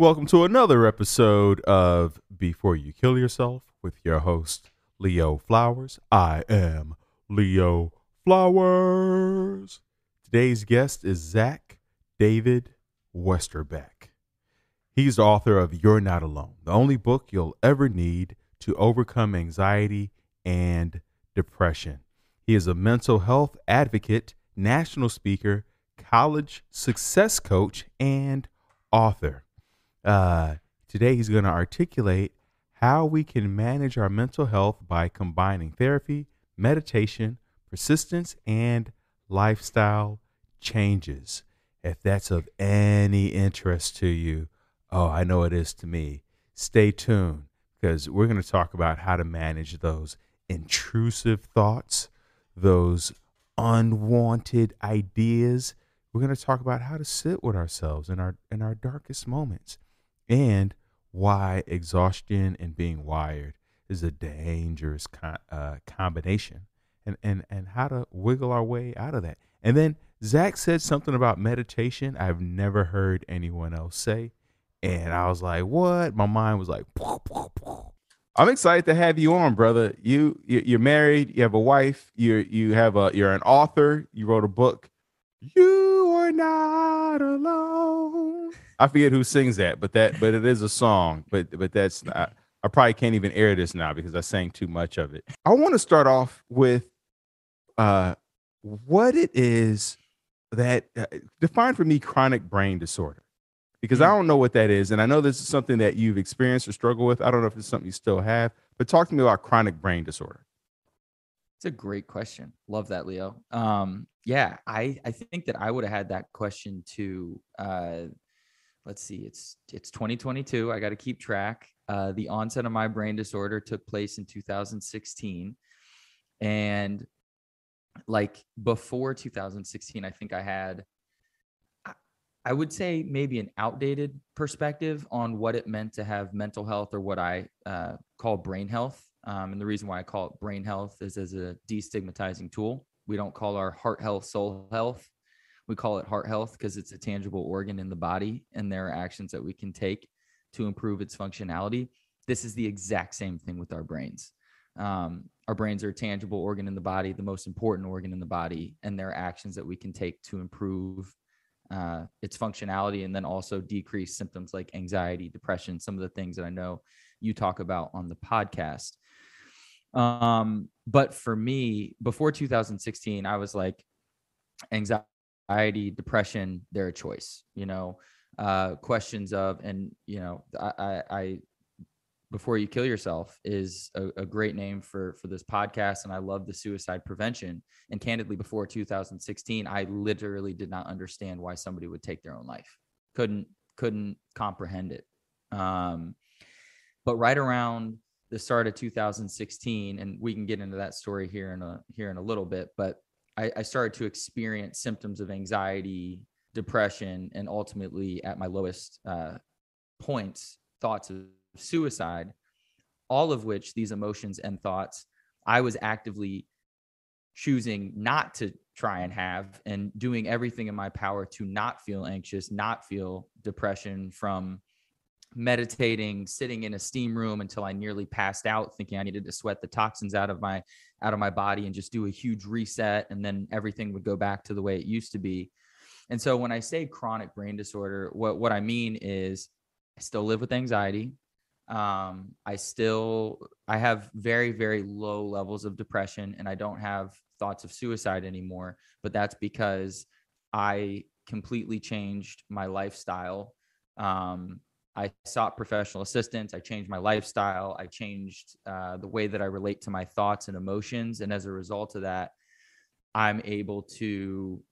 Welcome to another episode of Before You Kill Yourself with your host, Leo Flowers. I am Leo Flowers. Today's guest is Zach David Westerbeck. He's the author of You're Not Alone, the only book you'll ever need to overcome anxiety and depression. He is a mental health advocate, national speaker, college success coach, and author. Uh, today, he's going to articulate how we can manage our mental health by combining therapy, meditation, persistence, and lifestyle changes. If that's of any interest to you, oh, I know it is to me. Stay tuned because we're going to talk about how to manage those intrusive thoughts, those unwanted ideas. We're going to talk about how to sit with ourselves in our in our darkest moments and why exhaustion and being wired is a dangerous co- uh, combination and, and, and how to wiggle our way out of that. And then Zach said something about meditation I've never heard anyone else say. And I was like, what? My mind was like, poof, poof, poof. I'm excited to have you on, brother. You you're married, you have a wife, you you have a you're an author, you wrote a book. You are not alone. I forget who sings that, but that but it is a song. But but that's not, I probably can't even air this now because I sang too much of it. I want to start off with uh, what it is that uh, define for me chronic brain disorder because I hmm. don't know what that is. And I know this is something that you've experienced or struggled with. I don't know if it's something you still have, but talk to me about chronic brain disorder. It's a great question. Love that, Leo. Um, yeah, I, I think that I would have had that question to uh, let's see, it's it's 2022. I got to keep track. Uh, the onset of my brain disorder took place in 2016, and like before 2016, I think I had I would say maybe an outdated perspective on what it meant to have mental health or what I uh, call brain health. Um, and the reason why I call it brain health is as a destigmatizing tool. We don't call our heart health soul health. We call it heart health because it's a tangible organ in the body, and there are actions that we can take to improve its functionality. This is the exact same thing with our brains. Um, our brains are a tangible organ in the body, the most important organ in the body, and there are actions that we can take to improve uh, its functionality and then also decrease symptoms like anxiety, depression, some of the things that I know you talk about on the podcast. Um, but for me, before 2016, I was like, anxiety anxiety, depression, they're a choice, you know, uh, questions of, and, you know, I, I, I before you kill yourself is a, a, great name for for this podcast and i love the suicide prevention and candidly before 2016 i literally did not understand why somebody would take their own life couldn't couldn't comprehend it um, but right around the start of 2016 and we can get into that story here in a here in a little bit but I, I started to experience symptoms of anxiety, depression, and ultimately at my lowest uh, points, thoughts of suicide, all of which these emotions and thoughts I was actively choosing not to try and have and doing everything in my power to not feel anxious, not feel depression from meditating, sitting in a steam room until I nearly passed out, thinking I needed to sweat the toxins out of my out of my body and just do a huge reset, and then everything would go back to the way it used to be. And so when I say chronic brain disorder, what what I mean is I still live with anxiety. Um, I still I have very very low levels of depression, and I don't have thoughts of suicide anymore. But that's because I completely changed my lifestyle. Um, I sought professional assistance. I changed my lifestyle. I changed uh, the way that I relate to my thoughts and emotions. And as a result of that, I'm able to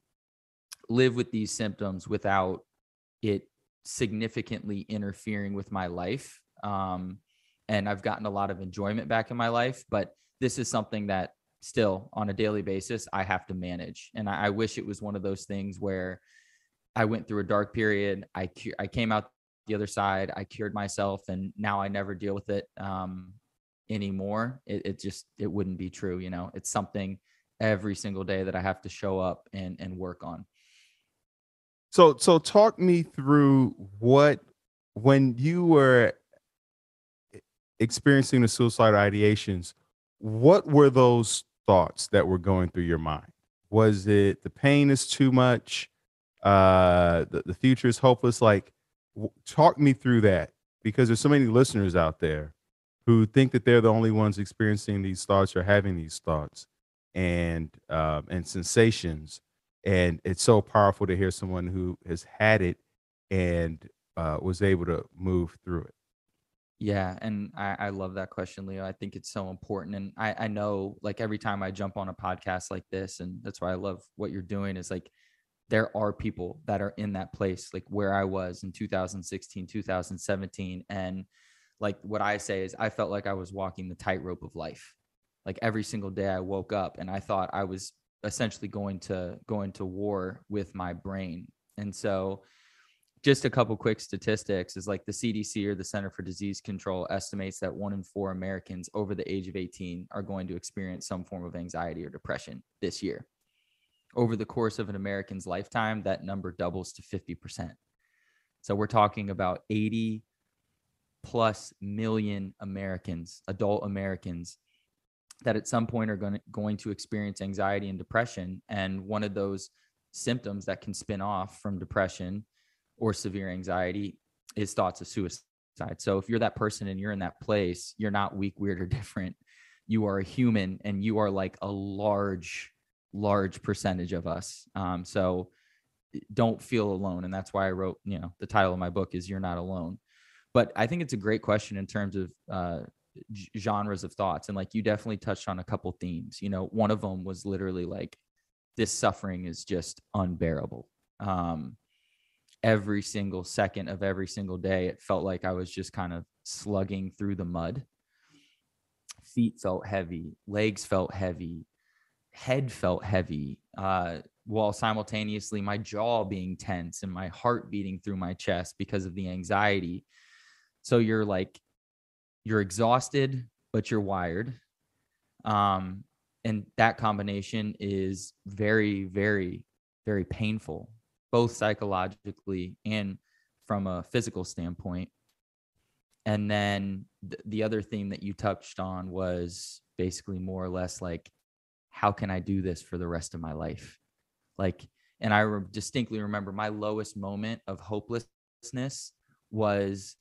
live with these symptoms without it significantly interfering with my life. Um, and I've gotten a lot of enjoyment back in my life. But this is something that still on a daily basis I have to manage. And I, I wish it was one of those things where I went through a dark period. I, I came out the other side. I cured myself, and now I never deal with it um, anymore. It, it just it wouldn't be true. You know, it's something every single day that I have to show up and and work on. So so talk me through what when you were experiencing the suicide ideations, what were those thoughts that were going through your mind? Was it the pain is too much? Uh, the, the future is hopeless? Like, talk me through that because there's so many listeners out there who think that they're the only ones experiencing these thoughts or having these thoughts and um, and sensations and it's so powerful to hear someone who has had it and uh, was able to move through it yeah and I, I love that question leo i think it's so important and I, I know like every time i jump on a podcast like this and that's why i love what you're doing is like there are people that are in that place like where i was in 2016 2017 and like what i say is i felt like i was walking the tightrope of life like every single day i woke up and i thought i was essentially going to going to war with my brain and so just a couple quick statistics is like the cdc or the center for disease control estimates that one in four americans over the age of 18 are going to experience some form of anxiety or depression this year over the course of an American's lifetime, that number doubles to 50%. So we're talking about 80 plus million Americans, adult Americans, that at some point are going to, going to experience anxiety and depression. And one of those symptoms that can spin off from depression or severe anxiety is thoughts of suicide. So if you're that person and you're in that place, you're not weak, weird, or different. You are a human and you are like a large large percentage of us. Um, so eh, don't feel alone. And that's why I wrote, you know, the title of my book is You're Not Alone. But I think it's a great question in terms of uh, genres of thoughts. And like you definitely touched on a couple themes. You know, one of them was literally like, this suffering is just unbearable. Um, every single second of every single day, it felt like I was just kind of slugging through the mud. Feet felt heavy, legs felt heavy, head felt heavy uh, while simultaneously my jaw being tense and my heart beating through my chest because of the anxiety. So you're like, you're exhausted, but you're wired. Um, and that combination is very, very, very painful, both psychologically and from a physical standpoint. And then th- the other theme that you touched on was basically more or less like how can I do this for the rest of my life? Like, and I re- distinctly remember my lowest moment of hopelessness was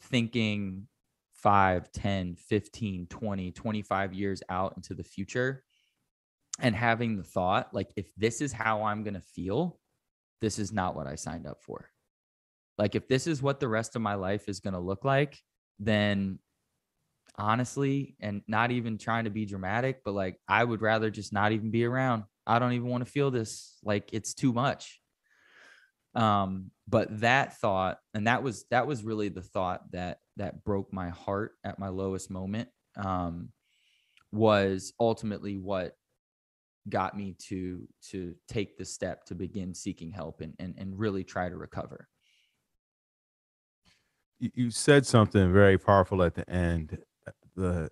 thinking 5, 10, 15, 20, 25 years out into the future and having the thought, like, if this is how I'm going to feel, this is not what I signed up for. Like, if this is what the rest of my life is going to look like, then honestly, and not even trying to be dramatic, but like I would rather just not even be around. I don't even want to feel this. Like it's too much. Um, but that thought, and that was that was really the thought that that broke my heart at my lowest moment. Um, was ultimately what got me to to take the step to begin seeking help and and, and really try to recover you said something very powerful at the end the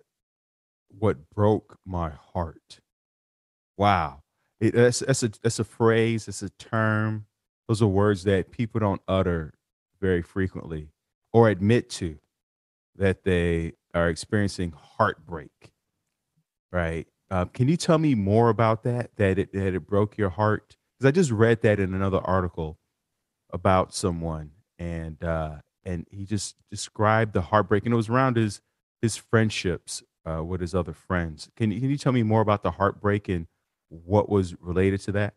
what broke my heart. Wow. It, that's, that's, a, that's a phrase, it's a term. Those are words that people don't utter very frequently or admit to that they are experiencing heartbreak, right? Uh, can you tell me more about that? That it, that it broke your heart? Because I just read that in another article about someone, and uh, and he just described the heartbreak, and it was around his his friendships uh, with his other friends. Can you, can you tell me more about the heartbreak and what was related to that?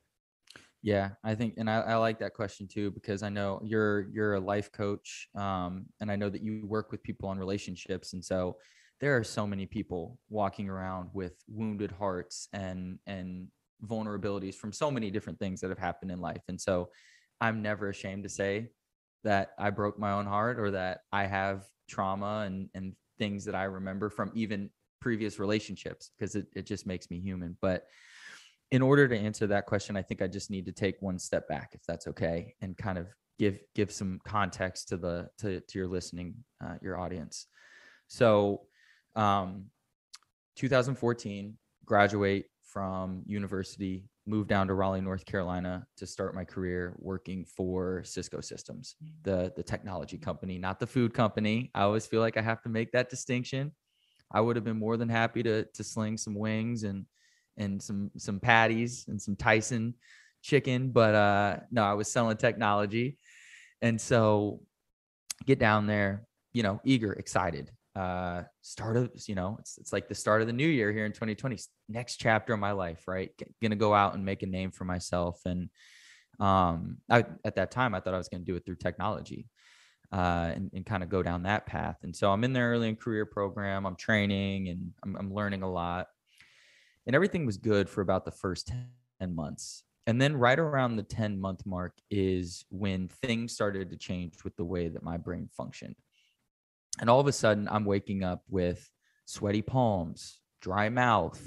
Yeah, I think, and I, I like that question too because I know you're you're a life coach, um, and I know that you work with people on relationships, and so there are so many people walking around with wounded hearts and and vulnerabilities from so many different things that have happened in life, and so I'm never ashamed to say that I broke my own heart or that I have trauma and and things that I remember from even previous relationships because it, it just makes me human. But in order to answer that question, I think I just need to take one step back, if that's okay, and kind of give give some context to the to, to your listening uh, your audience. So, um, 2014, graduate from university moved down to Raleigh, North Carolina to start my career working for Cisco Systems, the, the technology mm-hmm. company, not the food company. I always feel like I have to make that distinction. I would have been more than happy to, to sling some wings and, and some, some patties and some Tyson chicken, but uh, no, I was selling technology. And so get down there, you know, eager, excited uh, start of you know it's it's like the start of the new year here in 2020 next chapter of my life right G- gonna go out and make a name for myself and um I, at that time i thought i was gonna do it through technology uh, and, and kind of go down that path and so i'm in the early in career program i'm training and I'm, I'm learning a lot and everything was good for about the first 10 months and then right around the 10 month mark is when things started to change with the way that my brain functioned and all of a sudden, I'm waking up with sweaty palms, dry mouth,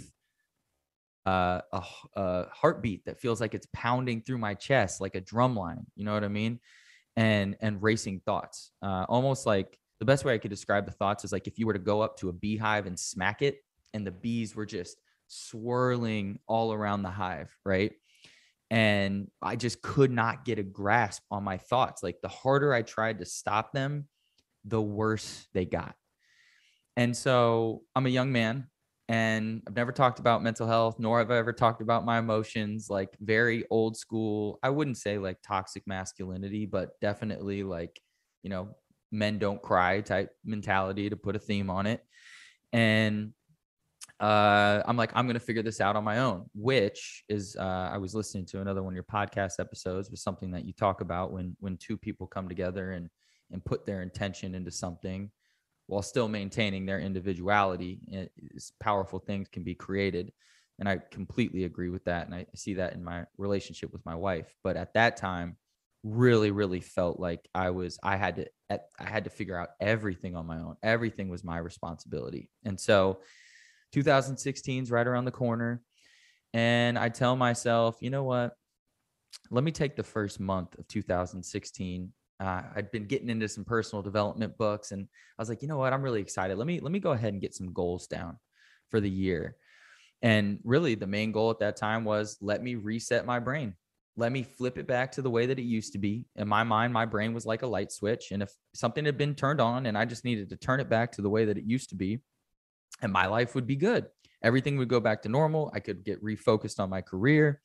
uh, a, a, heartbeat that feels like it's pounding through my chest like a drum line. You know what I mean? And and racing thoughts, uh, almost like the best way I could describe the thoughts is like if you were to go up to a beehive and smack it, and the bees were just swirling all around the hive, right? And I just could not get a grasp on my thoughts. Like the harder I tried to stop them, the worse they got. And so I'm a young man and I've never talked about mental health, nor have I ever talked about my emotions, like very old school. I wouldn't say like toxic masculinity, but definitely like, you know, men don't cry type mentality to put a theme on it. And uh, I'm like, I'm going to figure this out on my own, which is, uh, I was listening to another one of your podcast episodes was something that you talk about when, when two people come together and and put their intention into something while still maintaining their individuality eh, is powerful things can be created and i completely agree with that and i see that in my relationship with my wife but at that time really really felt like i was i had to i had to figure out everything on my own everything was my responsibility and so 2016 is right around the corner and i tell myself you know what let me take the first month of 2016 uh, I'd been getting into some personal development books, and I was like, you know what? I'm really excited. Let me let me go ahead and get some goals down for the year. And really, the main goal at that time was let me reset my brain. Let me flip it back to the way that it used to be. In my mind, my brain was like a light switch. And if something had been turned on and I just needed to turn it back to the way that it used to be, and my life would be good. Everything would go back to normal. I could get refocused on my career.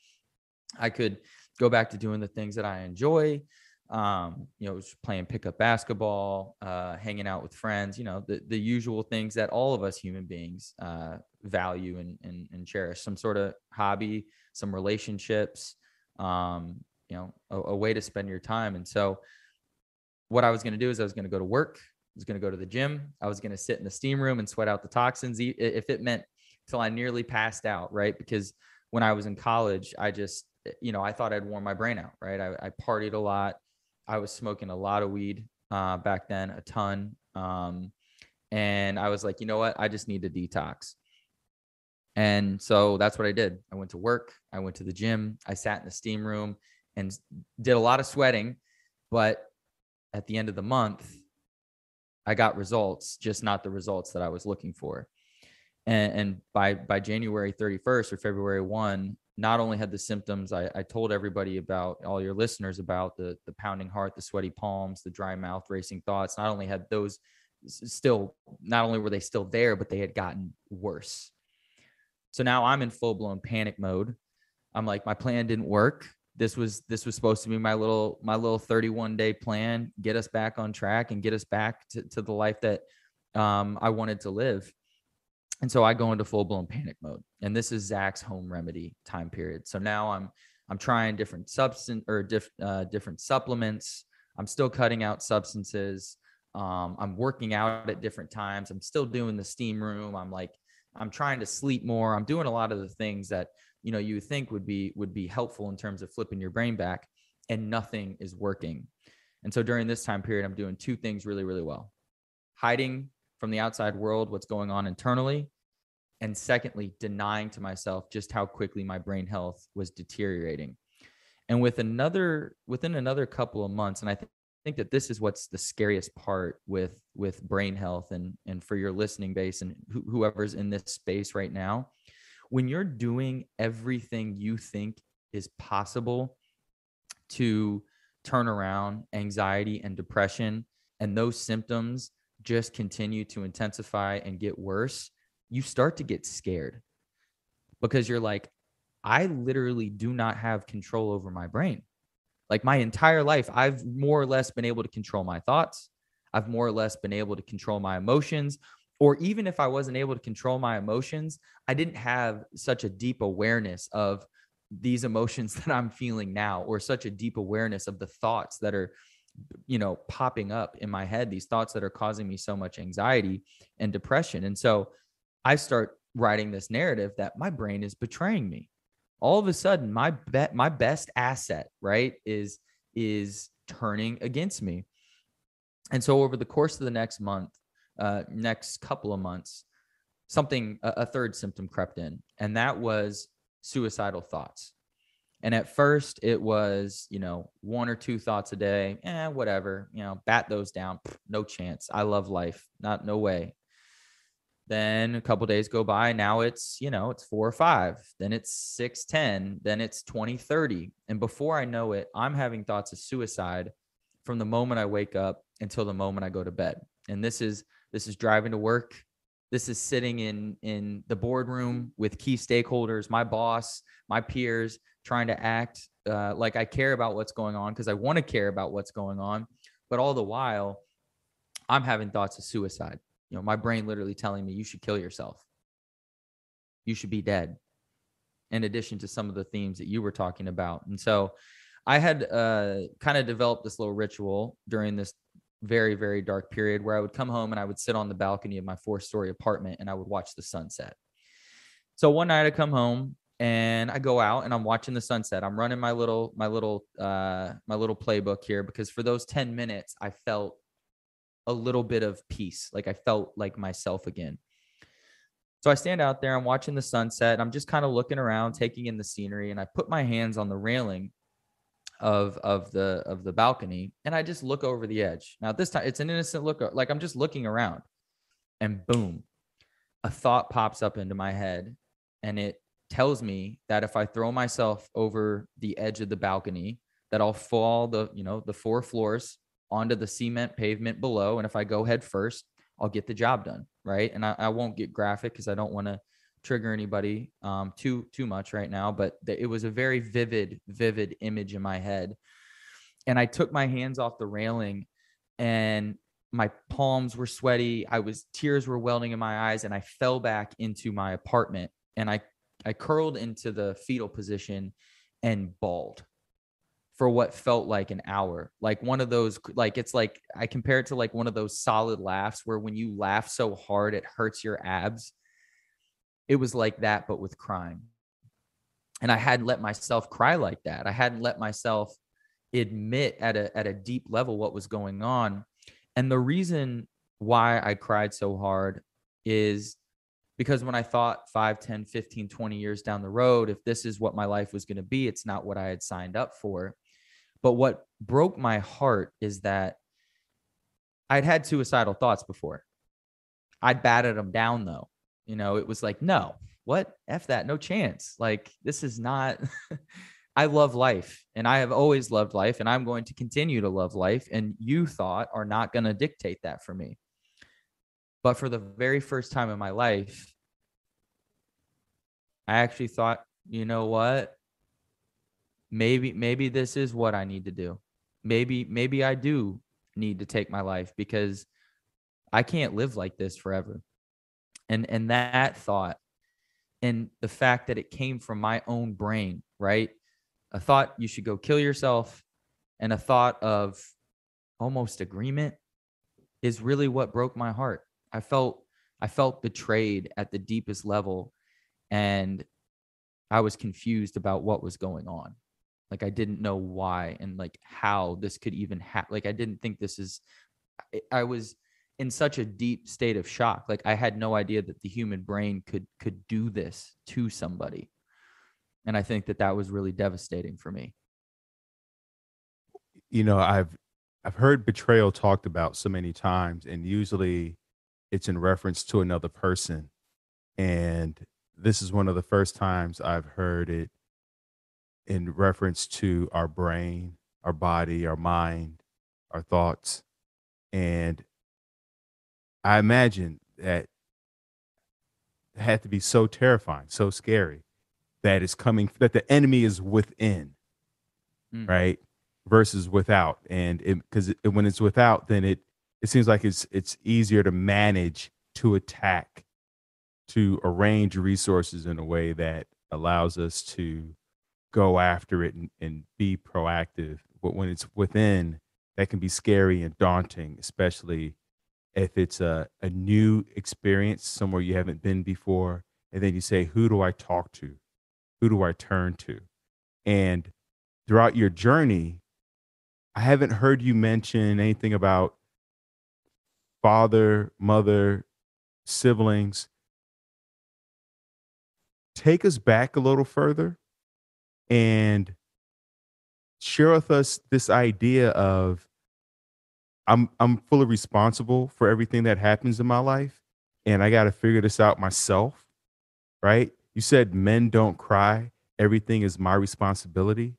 I could go back to doing the things that I enjoy um, you know, just playing pickup basketball, uh, hanging out with friends, you know, the, the usual things that all of us human beings uh, value and, and, and cherish some sort of hobby, some relationships, um, you know, a, a way to spend your time. And so, what I was going to do is I was going to go to work, I was going to go to the gym, I was going to sit in the steam room and sweat out the toxins if it meant till I nearly passed out, right? Because when I was in college, I just, you know, I thought I'd warm my brain out, right? I, I partied a lot. I was smoking a lot of weed uh, back then, a ton. Um, and I was like, you know what? I just need to detox. And so that's what I did. I went to work, I went to the gym, I sat in the steam room and did a lot of sweating. But at the end of the month, I got results, just not the results that I was looking for. And, and by by January 31st or February 1, not only had the symptoms I, I, told everybody about all your listeners about the the pounding heart the sweaty palms the dry mouth racing thoughts not only had those still not only were they still there but they had gotten worse so now i'm in full-blown panic mode i'm like my plan didn't work this was this was supposed to be my little my little 31 day plan get us back on track and get us back to, to the life that um, i wanted to live and so I go into full blown panic mode. And this is Zach's home remedy time period. So now I'm I'm trying different substance or diff, uh, different supplements. I'm still cutting out substances. Um, I'm working out at different times. I'm still doing the steam room. I'm like I'm trying to sleep more. I'm doing a lot of the things that you know you think would be would be helpful in terms of flipping your brain back, and nothing is working. And so during this time period, I'm doing two things really really well: hiding from the outside world what's going on internally and secondly denying to myself just how quickly my brain health was deteriorating and with another within another couple of months and i th- think that this is what's the scariest part with with brain health and and for your listening base and wh- whoever's in this space right now when you're doing everything you think is possible to turn around anxiety and depression and those symptoms just continue to intensify and get worse, you start to get scared because you're like, I literally do not have control over my brain. Like my entire life, I've more or less been able to control my thoughts. I've more or less been able to control my emotions. Or even if I wasn't able to control my emotions, I didn't have such a deep awareness of these emotions that I'm feeling now, or such a deep awareness of the thoughts that are you know popping up in my head these thoughts that are causing me so much anxiety and depression and so i start writing this narrative that my brain is betraying me all of a sudden my bet my best asset right is is turning against me and so over the course of the next month uh, next couple of months something a, a third symptom crept in and that was suicidal thoughts and at first, it was, you know, one or two thoughts a day. Eh, whatever, you know, bat those down. no chance. I love life. Not, no way. Then a couple days go by. Now it's, you know, it's four or five. Then it's six, 10. Then it's 20, 30. And before I know it, I'm having thoughts of suicide from the moment I wake up until the moment I go to bed. And this is, this is driving to work. This is sitting in, in the boardroom with key stakeholders, my boss, my peers, trying to act uh, like I care about what's going on because I want to care about what's going on. But all the while, I'm having thoughts of suicide. You know, my brain literally telling me you should kill yourself. You should be dead. In addition to some of the themes that you were talking about, and so I had uh, kind of developed this little ritual during this very very dark period where I would come home and I would sit on the balcony of my four story apartment and I would watch the sunset. So one night I come home and I go out and I'm watching the sunset. I'm running my little my little uh my little playbook here because for those 10 minutes I felt a little bit of peace. Like I felt like myself again. So I stand out there, I'm watching the sunset, I'm just kind of looking around, taking in the scenery, and I put my hands on the railing of of the of the balcony and I just look over the edge. Now this time it's an innocent look uh, like I'm just looking around and boom, a thought pops up into my head and it tells me that if I throw myself over the edge of the balcony, that I'll fall the, you know, the four floors onto the cement pavement below. And if I go head first, I'll get the job done. Right. And I, I won't get graphic because I don't want to trigger anybody um, too too much right now, but th- it was a very vivid, vivid image in my head. And I took my hands off the railing, and my palms were sweaty. I was tears were welling in my eyes, and I fell back into my apartment. And I I curled into the fetal position and bawled for what felt like an hour. Like one of those, like it's like I compare it to like one of those solid laughs where when you laugh so hard, it hurts your abs. It was like that, but with crying. And I hadn't let myself cry like that. I hadn't let myself admit at a at a deep level what was going on. And the reason why I cried so hard is because when I thought 5, 10, 15, 20 years down the road, if this is what my life was going to be, it's not what I had signed up for. But what broke my heart is that I'd had suicidal thoughts before. I'd batted them down though. You know, it was like, no, what? F that, no chance. Like, this is not. I love life and I have always loved life and I'm going to continue to love life. And you thought are not going to dictate that for me. But for the very first time in my life, I actually thought, you know what? Maybe maybe this is what I need to do. Maybe maybe I do need to take my life because I can't live like this forever. And and that thought and the fact that it came from my own brain, right? A thought you should go kill yourself and a thought of almost agreement is really what broke my heart I felt I felt betrayed at the deepest level and I was confused about what was going on. Like I didn't know why and like how this could even happen. Like I didn't think this is I, I was in such a deep state of shock. Like I had no idea that the human brain could could do this to somebody. And I think that that was really devastating for me. You know, I've I've heard betrayal talked about so many times and usually it's in reference to another person. And this is one of the first times I've heard it in reference to our brain, our body, our mind, our thoughts. And I imagine that had to be so terrifying, so scary that is coming that the enemy is within, mm. right? Versus without. And because it, it, when it's without, then it it seems like it's it's easier to manage to attack to arrange resources in a way that allows us to go after it and, and be proactive but when it's within that can be scary and daunting especially if it's a, a new experience somewhere you haven't been before and then you say who do i talk to who do i turn to and throughout your journey i haven't heard you mention anything about father, mother, siblings. Take us back a little further and share with us this idea of I'm I'm fully responsible for everything that happens in my life and I got to figure this out myself, right? You said men don't cry, everything is my responsibility.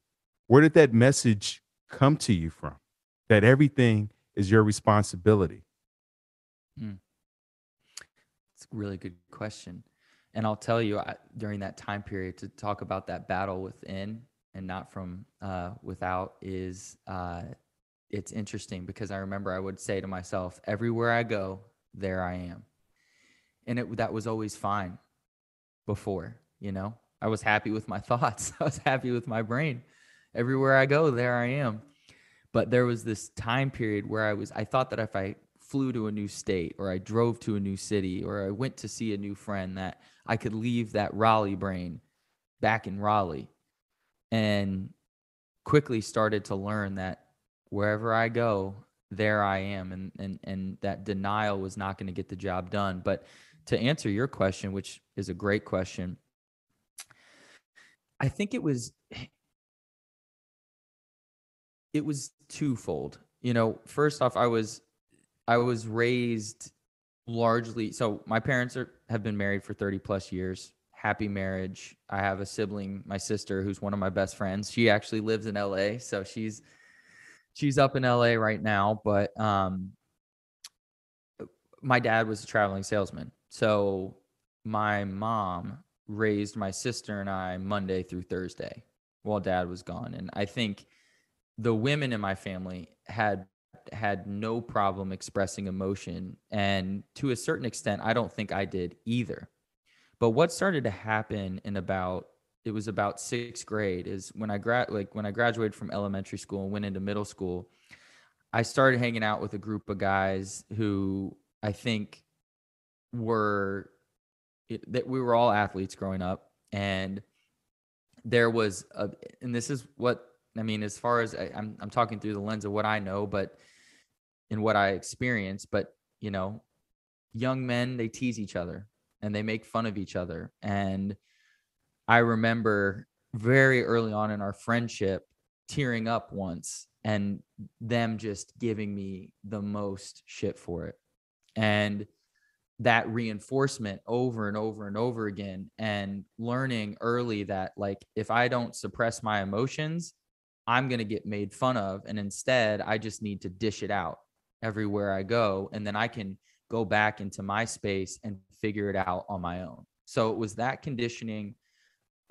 Where did that message come to you from? That everything is your responsibility. Mm. It's a really good question. And I'll tell you I, during that time period to talk about that battle within and not from uh, without is uh, it's interesting because I remember I would say to myself, everywhere I go, there I am. And it, that was always fine before, you know, I was happy with my thoughts. I was happy with my brain. Everywhere I go, there I am. But there was this time period where I was, I thought that if I flew to a new state or I drove to a new city or I went to see a new friend that I could leave that Raleigh brain back in Raleigh and quickly started to learn that wherever I go, there I am and and and that denial was not going to get the job done. But to answer your question, which is a great question, I think it was it was twofold. You know, first off, I was I was raised largely so my parents are have been married for 30 plus years. Happy marriage. I have a sibling, my sister, who's one of my best friends. She actually lives in LA, so she's she's up in LA right now, but um my dad was a traveling salesman. So my mom raised my sister and I Monday through Thursday while dad was gone. And I think the women in my family had had no problem expressing emotion. And to a certain extent, I don't think I did either. But what started to happen in about it was about sixth grade is when I grad like when I graduated from elementary school and went into middle school, I started hanging out with a group of guys who I think were it, that we were all athletes growing up and there was a and this is what I mean, as far as I, am I'm, I'm talking through the lens of what I know, but in what I experience, but you know, young men they tease each other and they make fun of each other. And I remember very early on in our friendship tearing up once and them just giving me the most shit for it. And that reinforcement over and over and over again and learning early that like if i don't suppress my emotions I'm going to get made fun of. And instead, I just need to dish it out everywhere I go. And then I can go back into my space and figure it out on my own. So it was that conditioning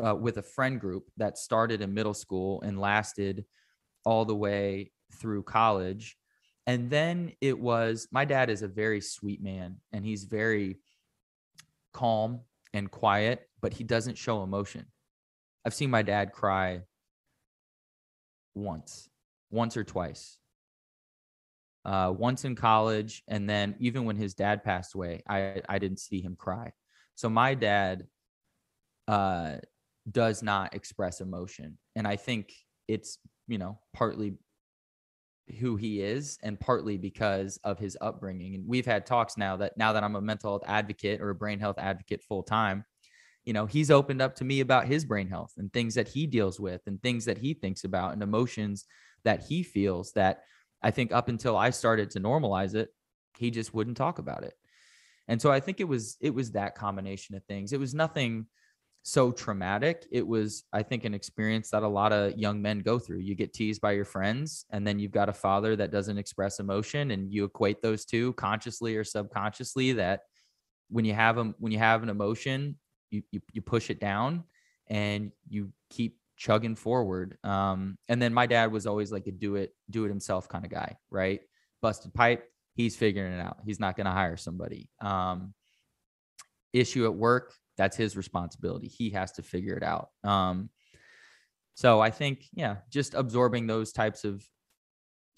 uh, with a friend group that started in middle school and lasted all the way through college. And then it was my dad is a very sweet man and he's very calm and quiet, but he doesn't show emotion. I've seen my dad cry once, once or twice. Uh, once in college, and then even when his dad passed away, I I didn't see him cry. So my dad uh, does not express emotion, and I think it's you know partly who he is and partly because of his upbringing and we've had talks now that now that i'm a mental health advocate or a brain health advocate full time you know he's opened up to me about his brain health and things that he deals with and things that he thinks about and emotions that he feels that i think up until i started to normalize it he just wouldn't talk about it and so i think it was it was that combination of things it was nothing so traumatic it was i think an experience that a lot of young men go through you get teased by your friends and then you've got a father that doesn't express emotion and you equate those two consciously or subconsciously that when you have them when you have an emotion you you, you push it down and you keep chugging forward. Um, and then my dad was always like a do it, do it himself kind of guy, right? Busted pipe, he's figuring it out. He's not going to hire somebody. Um, issue at work, that's his responsibility. He has to figure it out. Um, so I think, yeah, just absorbing those types of,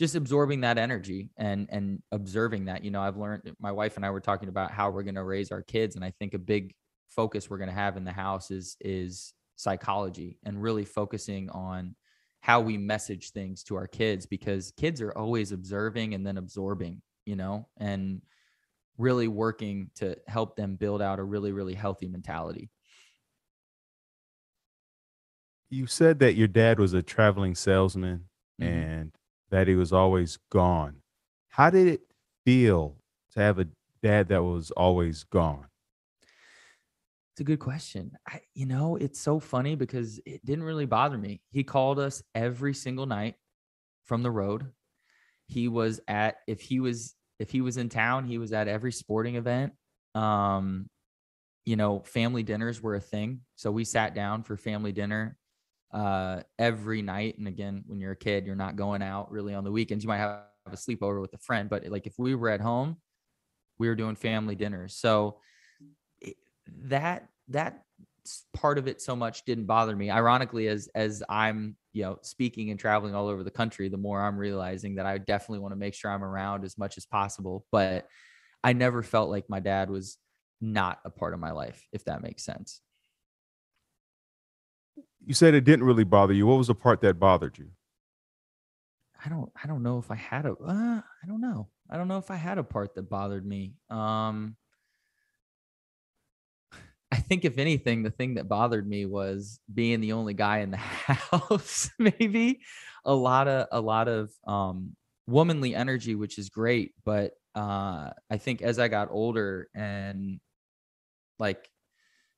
just absorbing that energy and and observing that. You know, I've learned. My wife and I were talking about how we're going to raise our kids, and I think a big focus we're going to have in the house is is psychology and really focusing on how we message things to our kids because kids are always observing and then absorbing you know and really working to help them build out a really really healthy mentality you said that your dad was a traveling salesman mm-hmm. and that he was always gone. How did it feel to have a dad that was always gone? It's a good question. I, you know, it's so funny because it didn't really bother me. He called us every single night from the road. He was at if he was if he was in town, he was at every sporting event. Um, you know, family dinners were a thing, so we sat down for family dinner uh, every night. And again, when you're a kid, you're not going out really on the weekends. You might have a sleepover with a friend, but like if we were at home, we were doing family dinners. So that that part of it so much didn't bother me. Ironically, as as I'm you know speaking and traveling all over the country, the more I'm realizing that I definitely want to make sure I'm around as much as possible. But I never felt like my dad was not a part of my life, if that makes sense. You said it didn't really bother you. What was the part that bothered you? I don't I don't know if I had a. Uh, I don't know. I don't know if I had a part that bothered me. Um I think if anything, the thing that bothered me was being the only guy in the house. maybe a lot of a lot of um, womanly energy, which is great, but uh, I think as I got older and like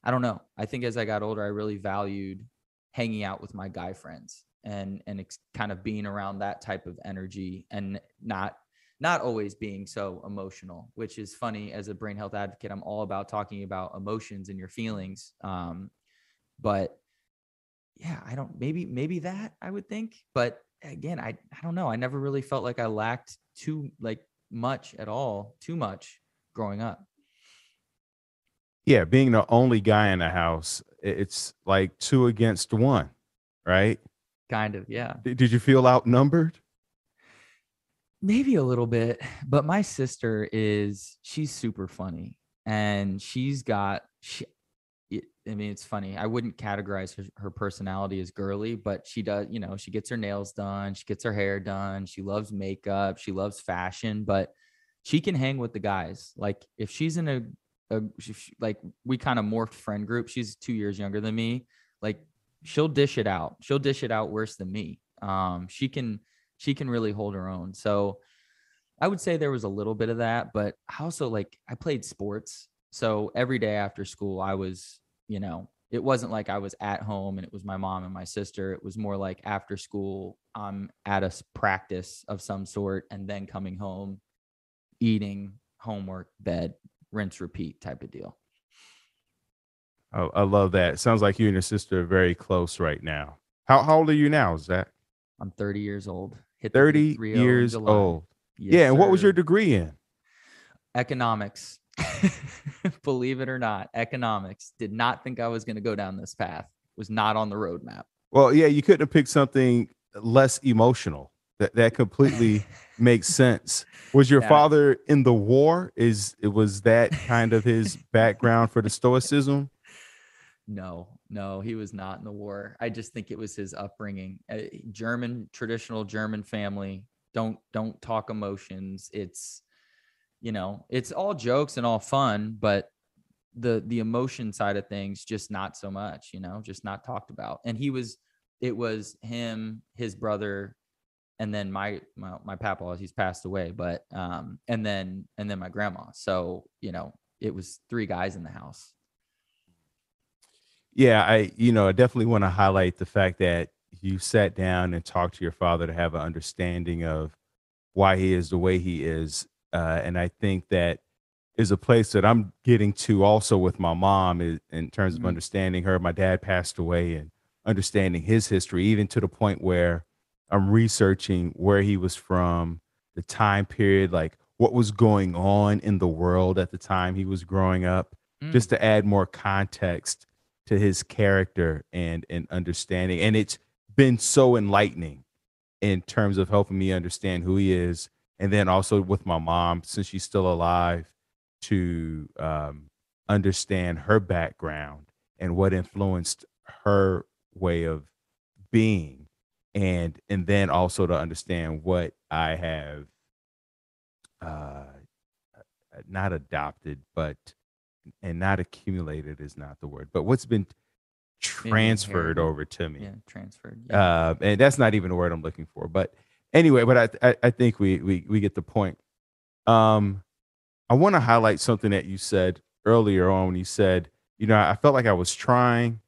I don't know, I think as I got older, I really valued hanging out with my guy friends and and ex- kind of being around that type of energy and not not always being so emotional, which is funny as a brain health advocate. I'm all about talking about emotions and your feelings. Um, but yeah, I don't, maybe, maybe that I would think. But again, I, I don't know. I never really felt like I lacked too, like much at all, too much growing up. Yeah. Being the only guy in the house, it's like two against one, right? Kind of. Yeah. Did you feel outnumbered? maybe a little bit but my sister is she's super funny and she's got she, i mean it's funny i wouldn't categorize her, her personality as girly but she does you know she gets her nails done she gets her hair done she loves makeup she loves fashion but she can hang with the guys like if she's in a, a she, like we kind of morphed friend group she's two years younger than me like she'll dish it out she'll dish it out worse than me um she can she can really hold her own. So I would say there was a little bit of that, but I also like I played sports. So every day after school, I was, you know, it wasn't like I was at home and it was my mom and my sister. It was more like after school, I'm at a practice of some sort and then coming home, eating, homework, bed, rinse, repeat type of deal. Oh, I love that. Sounds like you and your sister are very close right now. How, how old are you now, Zach? I'm 30 years old. Hit 30 years old. Yes, yeah. And what was your degree in? Economics. Believe it or not, economics. Did not think I was going to go down this path. Was not on the roadmap. Well, yeah, you couldn't have picked something less emotional. That that completely makes sense. Was your yeah. father in the war? Is it was that kind of his background for the stoicism? No, no, he was not in the war. I just think it was his upbringing. a uh, German traditional German family. Don't don't talk emotions. It's you know, it's all jokes and all fun, but the the emotion side of things just not so much, you know, just not talked about. And he was it was him, his brother, and then my my, my papa, he's passed away, but um and then and then my grandma. So, you know, it was three guys in the house yeah, I you know I definitely want to highlight the fact that you sat down and talked to your father to have an understanding of why he is the way he is, uh, and I think that is a place that I'm getting to also with my mom is, in terms of mm-hmm. understanding her. My dad passed away and understanding his history, even to the point where I'm researching where he was from, the time period, like what was going on in the world at the time he was growing up, mm. just to add more context to his character and and understanding. And it's been so enlightening in terms of helping me understand who he is, and then also with my mom since she's still alive to um, understand her background and what influenced her way of being and and then also to understand what i have uh not adopted but and not accumulated is not the word, but what's been transferred over to me. Yeah, transferred. Yeah. Uh, and that's not even the word I'm looking for. But anyway, but I I, I think we we we get the point. Um, I want to highlight something that you said earlier on when you said, you know, I felt like I was trying.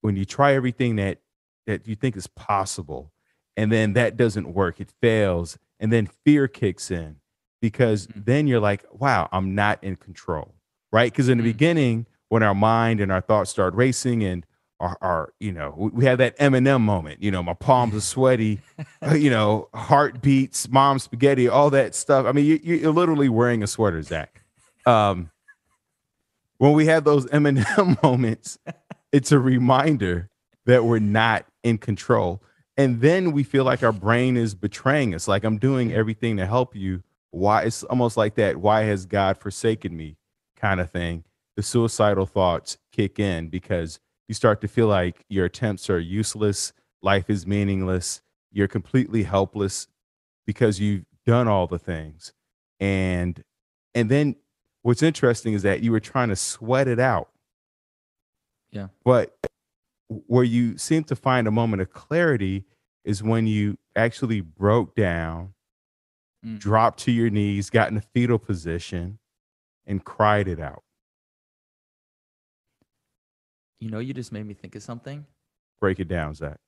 When you try everything that that you think is possible, and then that doesn't work, it fails, and then fear kicks in because mm-hmm. then you're like, wow, I'm not in control right? Because in the mm-hmm. beginning, when our mind and our thoughts start racing and our, our you know, we, we have that Eminem moment, you know, my palms are sweaty, uh, you know, heartbeats, mom spaghetti, all that stuff. I mean, you, are literally wearing a sweater, Zach. Um, when we have those Eminem moments, it's a reminder that we're not in control. And then we feel like our brain is betraying us, like I'm doing everything to help you. Why? It's almost like that. Why has God forsaken me? kind of thing, the suicidal thoughts kick in because you start to feel like your attempts are useless, life is meaningless, you're completely helpless because you've done all the things. And and then what's interesting is that you were trying to sweat it out. Yeah. But where you seem to find a moment of clarity is when you actually broke down, mm. dropped to your knees, got in a fetal position, and cried it out. You know, you just made me think of something. Break it down, Zach.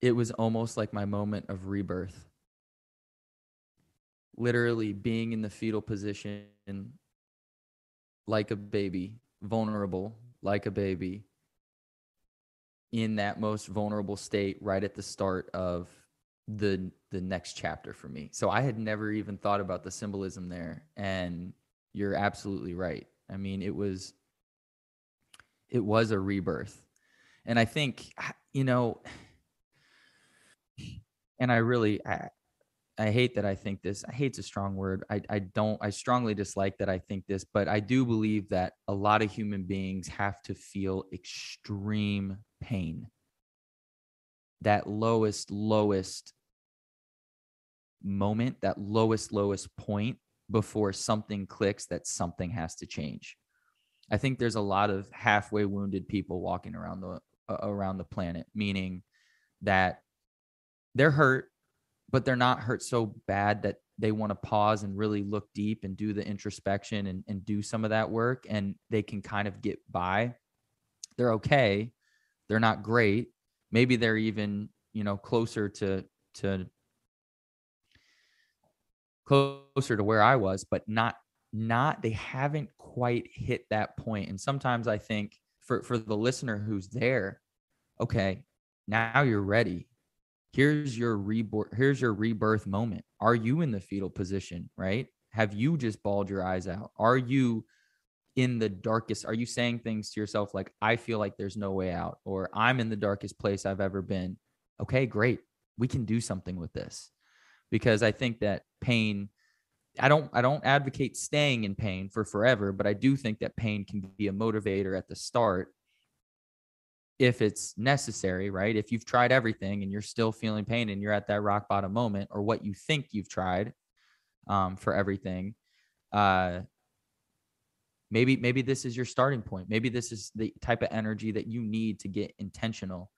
It was almost like my moment of rebirth. Literally being in the fetal position like a baby, vulnerable like a baby, in that most vulnerable state right at the start of the the next chapter for me. So I had never even thought about the symbolism there and you're absolutely right. I mean, it was it was a rebirth. And I think you know and I really I, I hate that I think this. I hate's a strong word. I I don't I strongly dislike that I think this, but I do believe that a lot of human beings have to feel extreme pain. That lowest lowest moment, that lowest lowest point before something clicks that something has to change. I think there's a lot of halfway wounded people walking around the uh, around the planet, meaning that they're hurt, but they're not hurt so bad that they want to pause and really look deep and do the introspection and, and do some of that work and they can kind of get by. They're okay. They're not great. Maybe they're even, you know, closer to to closer to where I was, but not not they haven't quite hit that point. And sometimes I think for for the listener who's there, okay, now you're ready. Here's your rebirth. Here's your rebirth moment. Are you in the fetal position? Right? Have you just bawled your eyes out? Are you in the darkest? Are you saying things to yourself like, "I feel like there's no way out," or "I'm in the darkest place I've ever been"? Okay, great. We can do something with this because I think that pain I don't I don't advocate staying in pain for forever, but I do think that pain can be a motivator at the start if it's necessary, right? If you've tried everything and you're still feeling pain and you're at that rock bottom moment or what you think you've tried um, for everything, uh, maybe maybe this is your starting point. Maybe this is the type of energy that you need to get intentional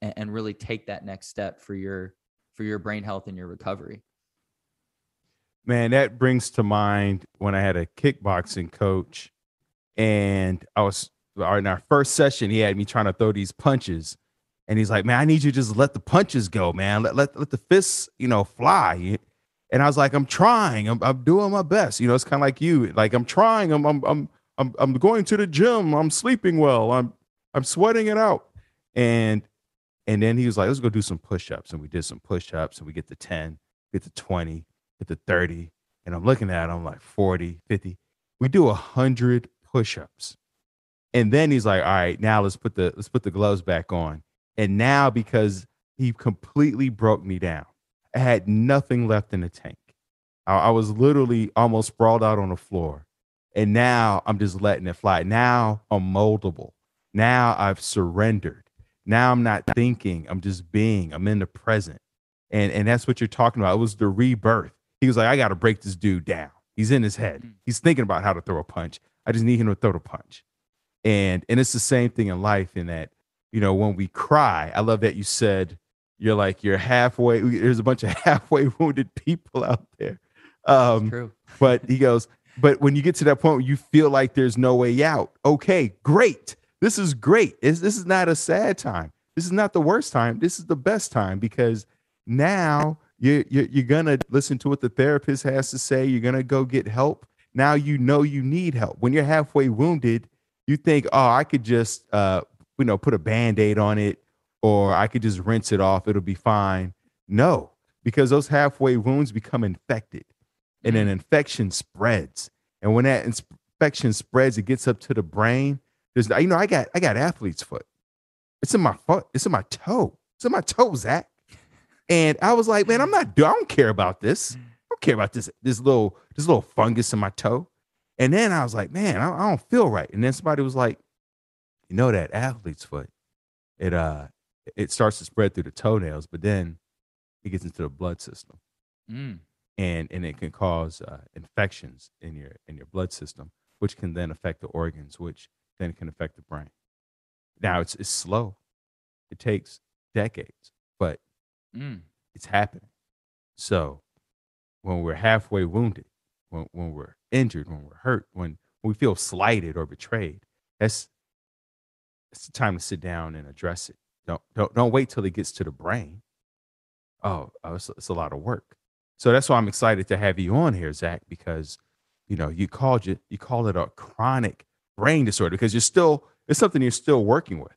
and, and really take that next step for your for your brain health and your recovery? Man, that brings to mind when I had a kickboxing coach and I was in our first session, he had me trying to throw these punches. And he's like, man, I need you to just let the punches go, man. Let, let, let the fists, you know, fly. And I was like, I'm trying. I'm, I'm doing my best. You know, it's kind of like you. Like I'm trying. I'm, I'm, I'm, I'm, I'm going to the gym. I'm sleeping well. I'm, I'm sweating it out. And and then he was like, let's go do some push ups. And we did some push ups and we get to 10, get to 20, get to 30. And I'm looking at him like 40, 50. We do a 100 push ups. And then he's like, all right, now let's put the let's put the gloves back on. And now because he completely broke me down, I had nothing left in the tank. I, I was literally almost sprawled out on the floor. And now I'm just letting it fly. Now I'm moldable. Now I've surrendered. Now I'm not thinking, I'm just being, I'm in the present. And and that's what you're talking about. It was the rebirth. He was like, I gotta break this dude down. He's in his head. Mm-hmm. He's thinking about how to throw a punch. I just need him to throw the punch. And and it's the same thing in life in that, you know, when we cry, I love that you said you're like you're halfway, there's a bunch of halfway wounded people out there. Um but he goes, but when you get to that point where you feel like there's no way out, okay, great. This is great. It's, this is not a sad time. This is not the worst time. This is the best time because now you're, you're, you're going to listen to what the therapist has to say. You're going to go get help. Now you know you need help. When you're halfway wounded, you think, oh, I could just, uh, you know, put a band aid on it or I could just rinse it off. It'll be fine. No, because those halfway wounds become infected and an mm. infection spreads. And when that infection spreads, it gets up to the brain there's you know I got I got athlete's foot. It's in my foot. It's in my toe. It's in my toe, Zach. And I was like, man, I'm not. I don't care about this. I don't care about this. This little this little fungus in my toe. And then I was like, man, I, I don't feel right. And then somebody was like, you know that athlete's foot, it uh it starts to spread through the toenails, but then it gets into the blood system. Mm. And, and it can cause uh, infections in your in your blood system, which can then affect the organs, which then it can affect the brain. Now it's, it's slow. It takes decades, but mm. it's happening. So when we're halfway wounded, when, when we're injured, when we're hurt, when we feel slighted or betrayed, that's it's the time to sit down and address it. Don't don't don't wait till it gets to the brain. Oh, oh it's, it's a lot of work. So that's why I'm excited to have you on here, Zach, because you know you called it you call it a chronic brain disorder because you're still it's something you're still working with.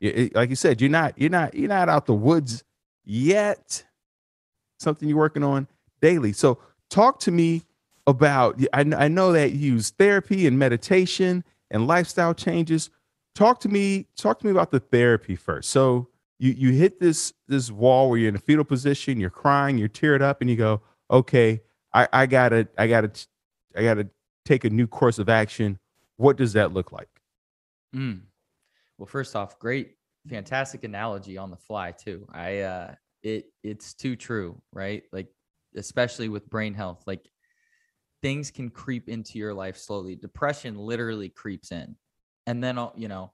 It, it, like you said, you're not you're not you're not out the woods yet. Something you're working on daily. So talk to me about I, I know that you use therapy and meditation and lifestyle changes. Talk to me talk to me about the therapy first. So you you hit this this wall where you're in a fetal position, you're crying, you're teared up, and you go, okay, I, I gotta I gotta I gotta take a new course of action. What does that look like? Mm. Well, first off, great, fantastic analogy on the fly too. I uh, it it's too true, right? Like especially with brain health, like things can creep into your life slowly. Depression literally creeps in, and then uh, you know,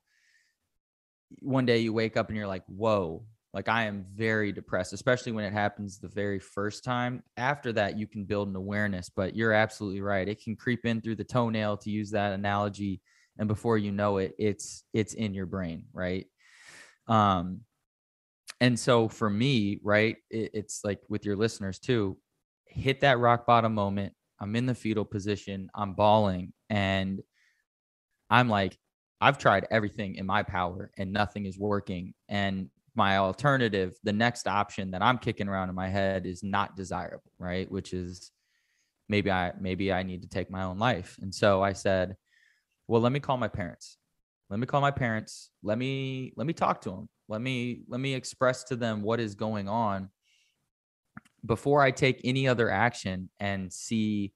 one day you wake up and you're like, whoa, like I am very depressed, especially when it happens the very first time. After that, you can build an awareness, but you're absolutely right. It can creep in through the toenail to use that analogy. And before you know it, it's it's in your brain, right? Um and so for me, right, it, it's like with your listeners too, hit that rock bottom moment. I'm in the fetal position, I'm bawling, and I'm like, I've tried everything in my power and nothing is working. And my alternative, the next option that I'm kicking around in my head is not desirable, right? Which is maybe I maybe I need to take my own life. And so I said, well, let me call my parents. Let me call my parents. Let me let me talk to them. Let me let me express to them what is going on before I take any other action and see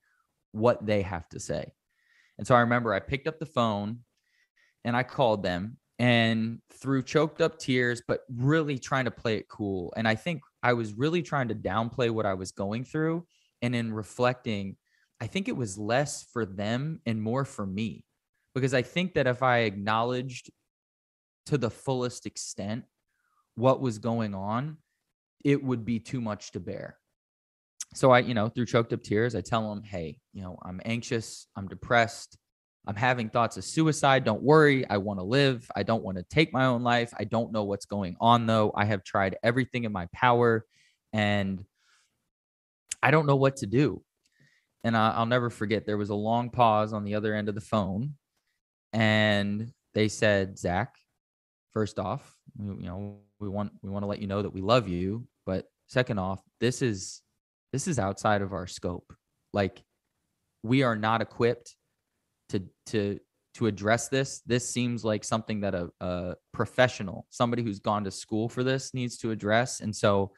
what they have to say. And so I remember I picked up the phone and I called them and through choked up tears, but really trying to play it cool. And I think I was really trying to downplay what I was going through. And in reflecting, I think it was less for them and more for me. Because I think that if I acknowledged to the fullest extent what was going on, it would be too much to bear. So I, you know, through choked up tears, I tell them, hey, you know, I'm anxious, I'm depressed, I'm having thoughts of suicide. Don't worry. I want to live. I don't want to take my own life. I don't know what's going on, though. I have tried everything in my power and I don't know what to do. And I, will never forget there was a long pause on the other end of the phone. And they said, Zach, first off, you know, we want we want to let you know that we love you. But second off, this is this is outside of our scope. Like we are not equipped to to to address this. This seems like something that a, a professional, somebody who's gone to school for this, needs to address. And so,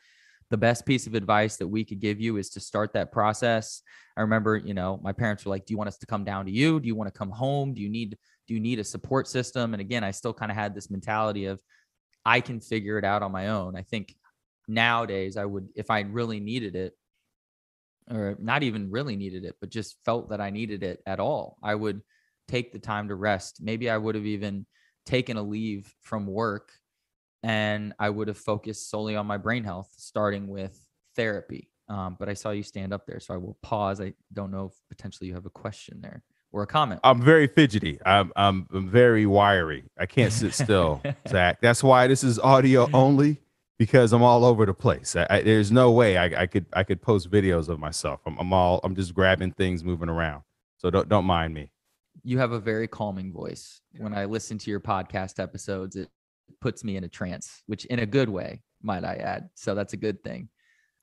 the best piece of advice that we could give you is to start that process. I remember, you know, my parents were like, "Do you want us to come down to you? Do you want to come home? Do you need do you need a support system?" And again, I still kind of had this mentality of I can figure it out on my own. I think nowadays I would if I really needed it, or not even really needed it, but just felt that I needed it at all, I would take the time to rest. Maybe I would have even taken a leave from work and I would have focused solely on my brain health, starting with therapy. Um, but I saw you stand up there, so I will pause. I don't know if potentially you have a question there or a comment. I'm very fidgety. I'm I'm, I'm very wiry. I can't sit still, Zach. That's why this is audio only because I'm all over the place. I, I, there's no way I, I, could I could post videos of myself. I'm, I'm all I'm just grabbing things, moving around. So don't don't mind me. You have a very calming voice. When I listen to your podcast episodes, it puts me in a trance, which in a good way, might I add. So that's a good thing.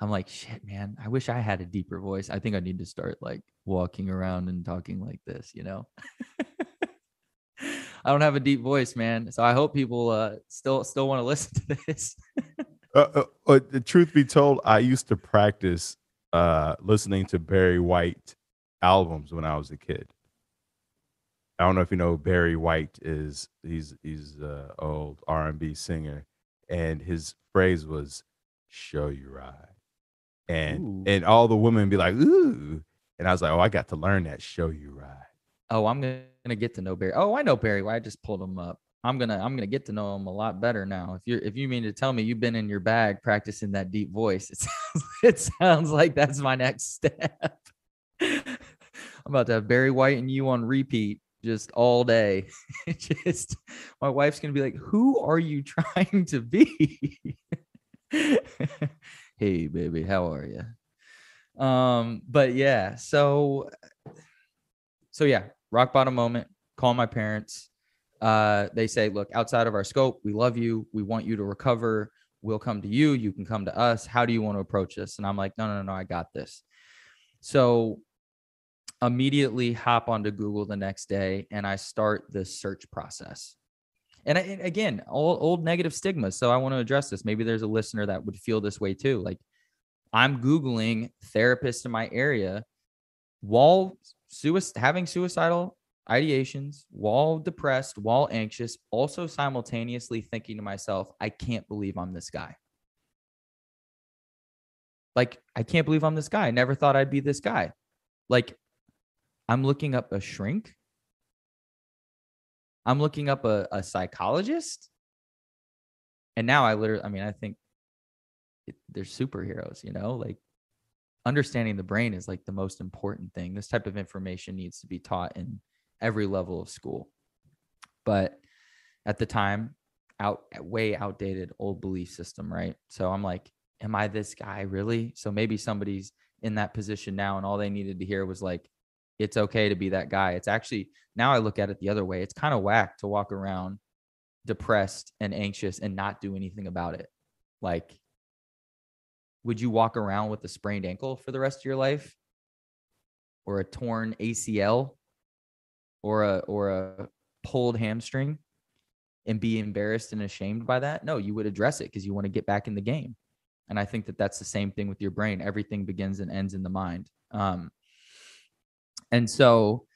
I'm like, shit, man, I wish I had a deeper voice. I think I need to start like walking around and talking like this, you know? I don't have a deep voice, man. So I hope people uh, still still want to listen to this. Uh, uh, uh, the truth be told, I used to practice uh, listening to Barry White albums when I was a kid. I don't know if you know Barry White is he's he's old R and B singer, and his phrase was "Show you ride," and ooh. and all the women be like "Ooh," and I was like, "Oh, I got to learn that show you ride." Oh, I'm gonna get to know Barry. Oh, I know Barry. White. I just pulled him up. I'm gonna I'm gonna get to know him a lot better now. If you're if you mean to tell me you've been in your bag practicing that deep voice, it sounds it sounds like that's my next step. I'm about to have Barry White and you on repeat just all day. just my wife's gonna be like, who are you trying to be? hey baby, how are you? Um, but yeah, so so yeah, rock bottom moment. Call my parents uh, they say, look, outside of our scope, we love you. We want you to recover. We'll come to you. You can come to us. How do you want to approach this? And I'm like, no, no, no, I got this. So immediately hop onto Google the next day and I start the search process. And, I, again, old negative stigma. So I want to address this. Maybe there's a listener that would feel this way too. Like I'm Googling therapists in my area while having suicidal ideations while depressed, while anxious, also simultaneously thinking to myself, I can't believe I'm this guy. Like, I can't believe I'm this guy. I never thought I'd be this guy. Like, I'm looking up a shrink. I'm looking up a, a psychologist. And now I literally, I mean, I think it, they're superheroes, you know, like understanding the brain is like the most important thing. This type of information needs to be taught in every level of school. But at the time, out way outdated old belief system, right? So I'm like, am I this guy really? So maybe somebody's in that position now and all they needed to hear was like it's okay to be that guy. It's actually now I look at it the other way. It's kind of whack to walk around depressed and anxious and not do anything about it. Like would you walk around with a sprained ankle for the rest of your life or a torn ACL or a or a pulled hamstring and be embarrassed and ashamed by that. No, you would address it because you want to get back in the game. And I think that that's the same thing with your brain. Everything begins and ends in the mind. Um, and so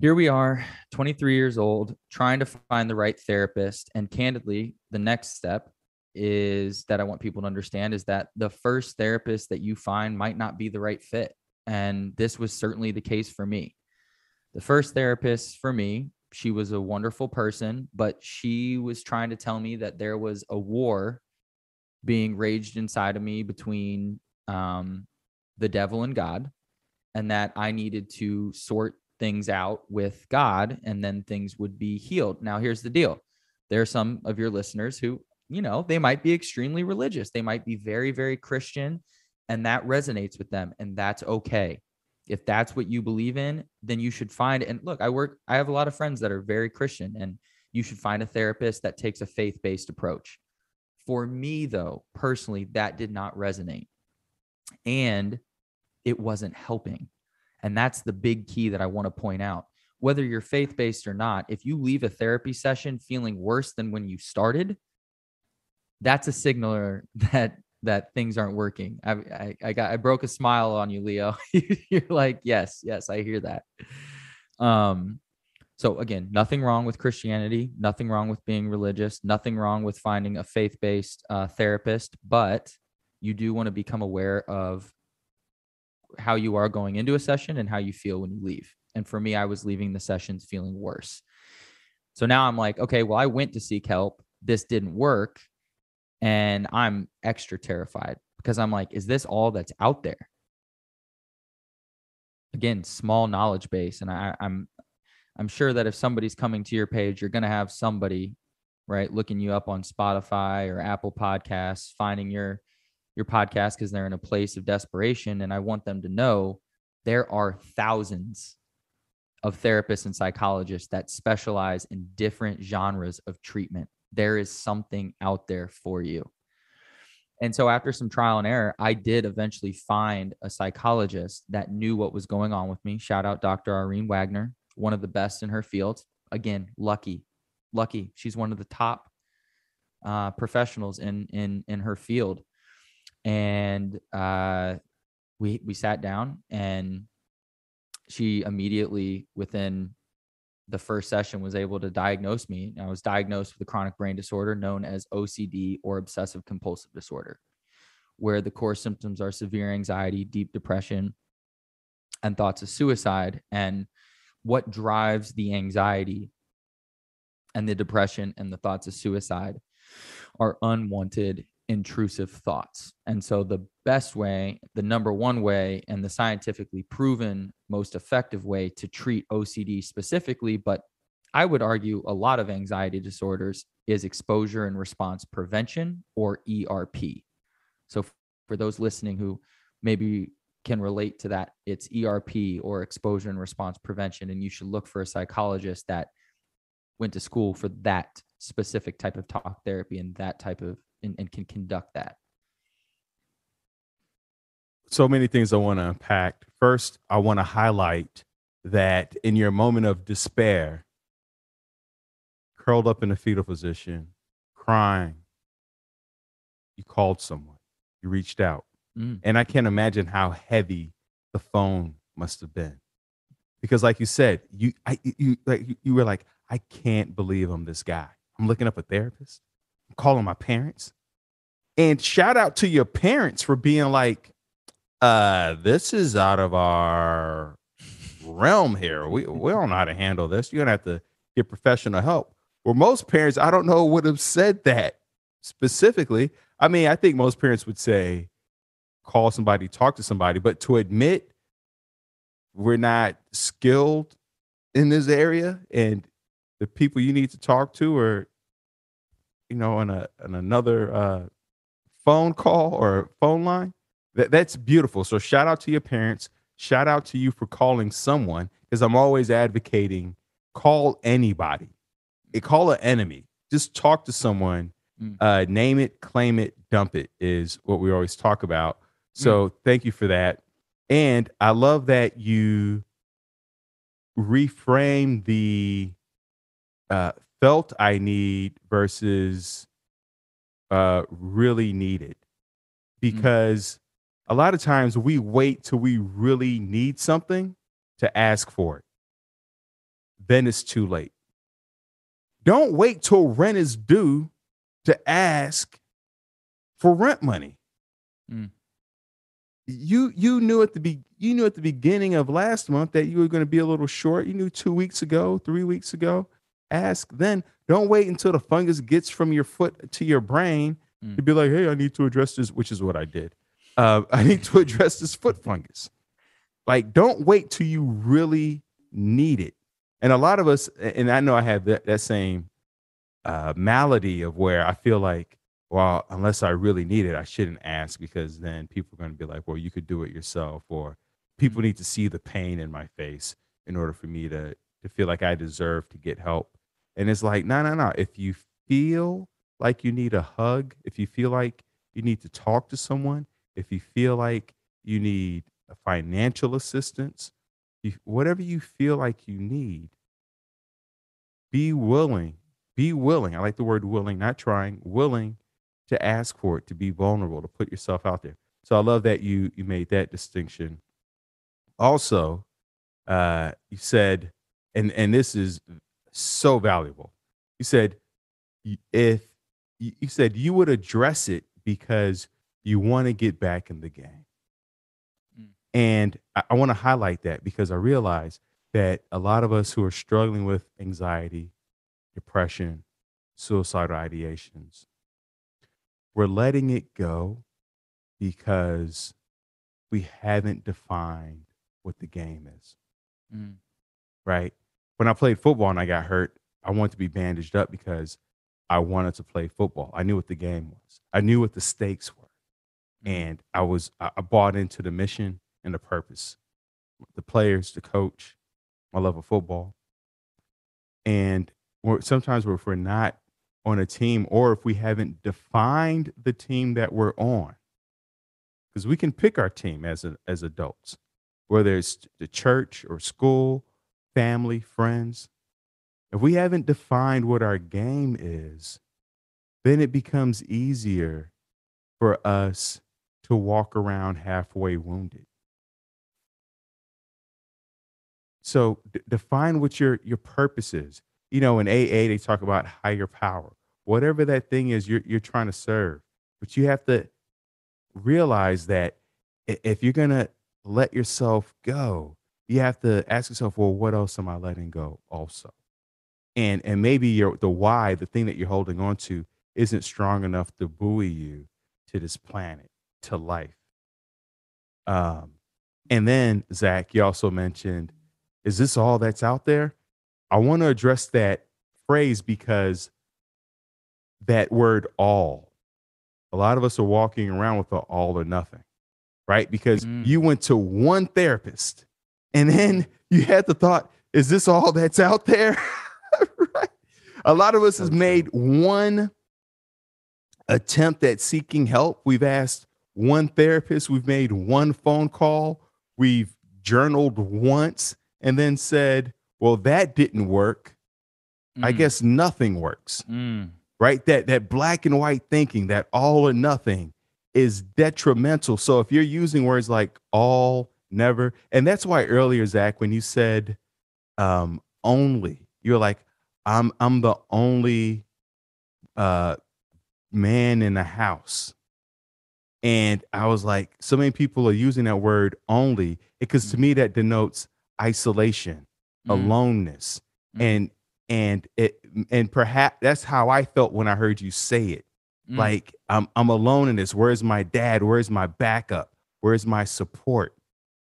here we are, 23 years old, trying to find the right therapist. And candidly, the next step is that I want people to understand is that the first therapist that you find might not be the right fit. And this was certainly the case for me the first therapist for me, she was a wonderful person, but she was trying to tell me that there was a war being raged inside of me between um, the devil and God, and that I needed to sort things out with God and then things would be healed. Now, here's the deal there are some of your listeners who, you know, they might be extremely religious, they might be very, very Christian, and that resonates with them, and that's okay if that's what you believe in, then you should find and look, I work I have a lot of friends that are very Christian and you should find a therapist that takes a faith-based approach. For me though, personally, that did not resonate. And it wasn't helping. And that's the big key that I want to point out. Whether you're faith based or not, if you leave a therapy session feeling worse than when you started, that's a signaler that that things aren't working. I, I, I got I broke a smile on you, Leo. You're like, yes, yes, I hear that. Um, so again, nothing wrong with Christianity, nothing wrong with being religious, nothing wrong with finding a faith-based uh, therapist, but you do want to become aware of how you are going into a session and how you feel when you leave. And for me, I was leaving the sessions feeling worse. So now I'm like, okay, well, I went to seek help. This didn't work and I'm extra terrified because I'm like, is this all that's out there? Again, small knowledge base, and I, I'm I'm sure that if somebody's coming to your page, you're gonna have somebody right looking you up on Spotify or Apple Podcasts, finding your your podcast because they're in a place of desperation, and I want them to know there are thousands of therapists and psychologists that specialize in different genres of treatment there is something out there for you. And so, after some trial and error, I did eventually find a psychologist that knew what was going on with me. Shout out Dr. Irene Wagner, one of the best in her field. Again, lucky, lucky. She's one of the top uh, professionals in in in her field. And uh, we we sat down, and she immediately within the first session was able to diagnose me. I was diagnosed with a chronic brain disorder known as OCD or obsessive compulsive disorder, where the core symptoms are severe anxiety, deep depression, and thoughts of suicide. And what drives the anxiety and the depression and the thoughts of suicide are unwanted intrusive thoughts. And so, the best way, the number one way, and the scientifically proven most effective way to treat OCD specifically, but I would argue a lot of anxiety disorders is exposure and response prevention or ERP. So for those listening who maybe can relate to that, it's ERP or exposure and response prevention. And you should look for a psychologist that went to school for that specific type of talk therapy and that type of, and, and can conduct that so many things I want to unpack. First, I want to highlight that in your moment of despair, curled up in a fetal position, crying, you called someone, you reached out. Mm. And I can't imagine how heavy the phone must have been. Because, like you said, you, I, you, like, you were like, I can't believe I'm this guy. I'm looking up a therapist, I'm calling my parents. And shout out to your parents for being like, uh, this is out of our realm here. We we don't know how to handle this. You're gonna have to get professional help. Where most parents, I don't know, would have said that specifically. I mean, I think most parents would say, call somebody, talk to somebody, but to admit we're not skilled in this area and the people you need to talk to are, you know, on a on another uh, phone call or phone line that, that's beautiful. So shout out to your parents. Shout out to you for calling someone because I'm always advocating call anybody. Eh, call an enemy. Just talk to someone. Mm. Uh, name it, claim it, dump it is what we always talk about. So mm. thank you for that. And I love that you reframe the uh, felt I need versus uh, really needed mm. because a lot of times we wait till we really need something to ask for it. Then it's too late. Don't wait till rent is due to ask for rent money. Mm. You you knew at the be, you knew at the beginning of last month that you were going to be a little short. You knew 2 weeks ago, 3 weeks ago. Ask then. Don't wait until the fungus gets from your foot to your brain mm. to be like, "Hey, I need to address this," which is what I did uh, I need to address this foot fungus. Like, don't wait till you really need it. And a lot of us, and I know I have that, that same uh, malady of where I feel like, well, unless I really need it, I shouldn't ask because then people are going to be like, well, you could do it yourself, or people need to see the pain in my face in order for me to to feel like I deserve to get help. And it's like, no, no, no. If you feel like you need a hug, if you feel like you need to talk to someone, if you feel like you need financial assistance, you, whatever you feel like you need, be willing, be willing. I like the word willing, not trying, willing to ask for it, to be vulnerable, to put yourself out there. So I love that you you made that distinction. Also, uh, you said, and and this is so valuable. You said, if you said you would address it because you want to get back in the game. Mm. And I, I want to highlight that because I realize that a lot of us who are struggling with anxiety, depression, suicidal ideations, we're letting it go because we haven't defined what the game is. Mm. Right? When I played football and I got hurt, I wanted to be bandaged up because I wanted to play football. I knew what the game was, I knew what the stakes were and I was I bought into the mission and the purpose, the players, the coach, my love of football, and we're, sometimes if we're not on a team or if we haven't defined the team that we're on, because we can pick our team as a, as adults, whether it's the church or school, family, friends. If we haven't defined what our game is, then it becomes easier for us to walk around halfway wounded. So d- define what your your purpose is. You know, in AA they talk about higher power. Whatever that thing is you're you're trying to serve. But you have to realize that if you're going to let yourself go, you have to ask yourself, well, what else am I letting go also? And and maybe your the why, the thing that you're holding on to isn't strong enough to buoy you to this planet to life. Um, and then, Zach, you also mentioned, is this all that's out there? I want to address that phrase because that word all, a lot of us are walking around with an all or nothing, right? Because mm. you went to one therapist and then you had the thought, is this all that's out there? right? A lot of us has made one attempt at seeking help. We've asked one therapist, we've made one phone call, we've journaled once, and then said, well, that didn't work. Mm. I guess nothing works. Mm. Right? That that black and white thinking, that all or nothing is detrimental. So if you're using words like all, never, and that's why earlier, Zach, when you said um only, you're like, I'm I'm the only uh man in the house. And I was like, so many people are using that word only because to me mm-hmm. that denotes isolation, mm-hmm. aloneness, mm-hmm. and and it and perhaps that's how I felt when I heard you say it. Mm-hmm. Like I'm I'm alone in this. Where's my dad? Where's my backup? Where's my support?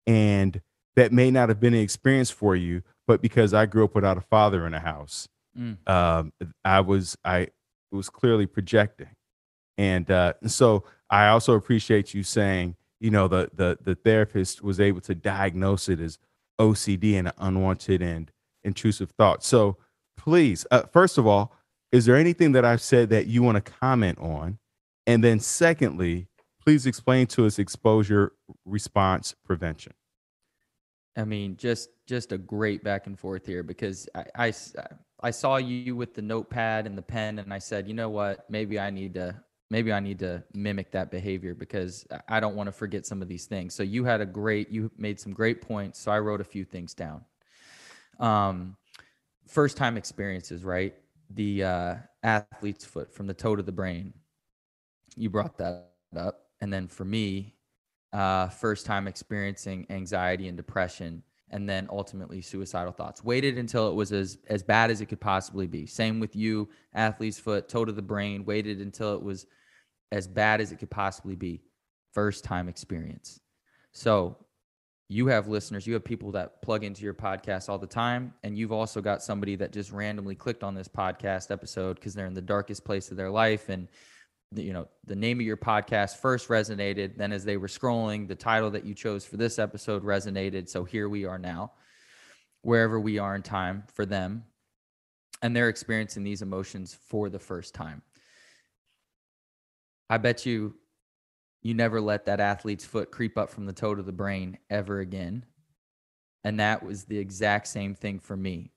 And that may not have been an experience for you, but because I grew up without a father in a house, mm. um, I was I was clearly projecting, and uh, so I also appreciate you saying, you know, the the the therapist was able to diagnose it as OCD and unwanted and intrusive thoughts. So please, uh, first of all, is there anything that I've said that you want to comment on? And then secondly, please explain to us exposure response prevention. I mean, just just a great back and forth here because I, I, I saw you with the notepad and the pen, and I said, you know what? Maybe I need to maybe I need to mimic that behavior because I don't want to forget some of these things. So you had a great, you made some great points. So I wrote a few things down. Um, first time experiences, right? The uh, athlete's foot from the toe to the brain. You brought that up. And then for me, uh, first time experiencing anxiety and depression and then ultimately suicidal thoughts. Waited until it was as as bad as it could possibly be. Same with you, athlete's foot, toe to the brain. Waited until it was as bad as it could possibly be first time experience. So you have listeners, you have people that plug into your podcast all the time. And you've also got somebody that just randomly clicked on this podcast episode because they're in the darkest place of their life. And, you know, the name of your podcast first resonated. Then, as they were scrolling, the title that you chose for this episode resonated. So here we are now, wherever we are in time for them. And they're experiencing these emotions for the first time. I bet you you never let that athlete's foot creep up from the toe to the brain ever again. And that was the exact same thing for me.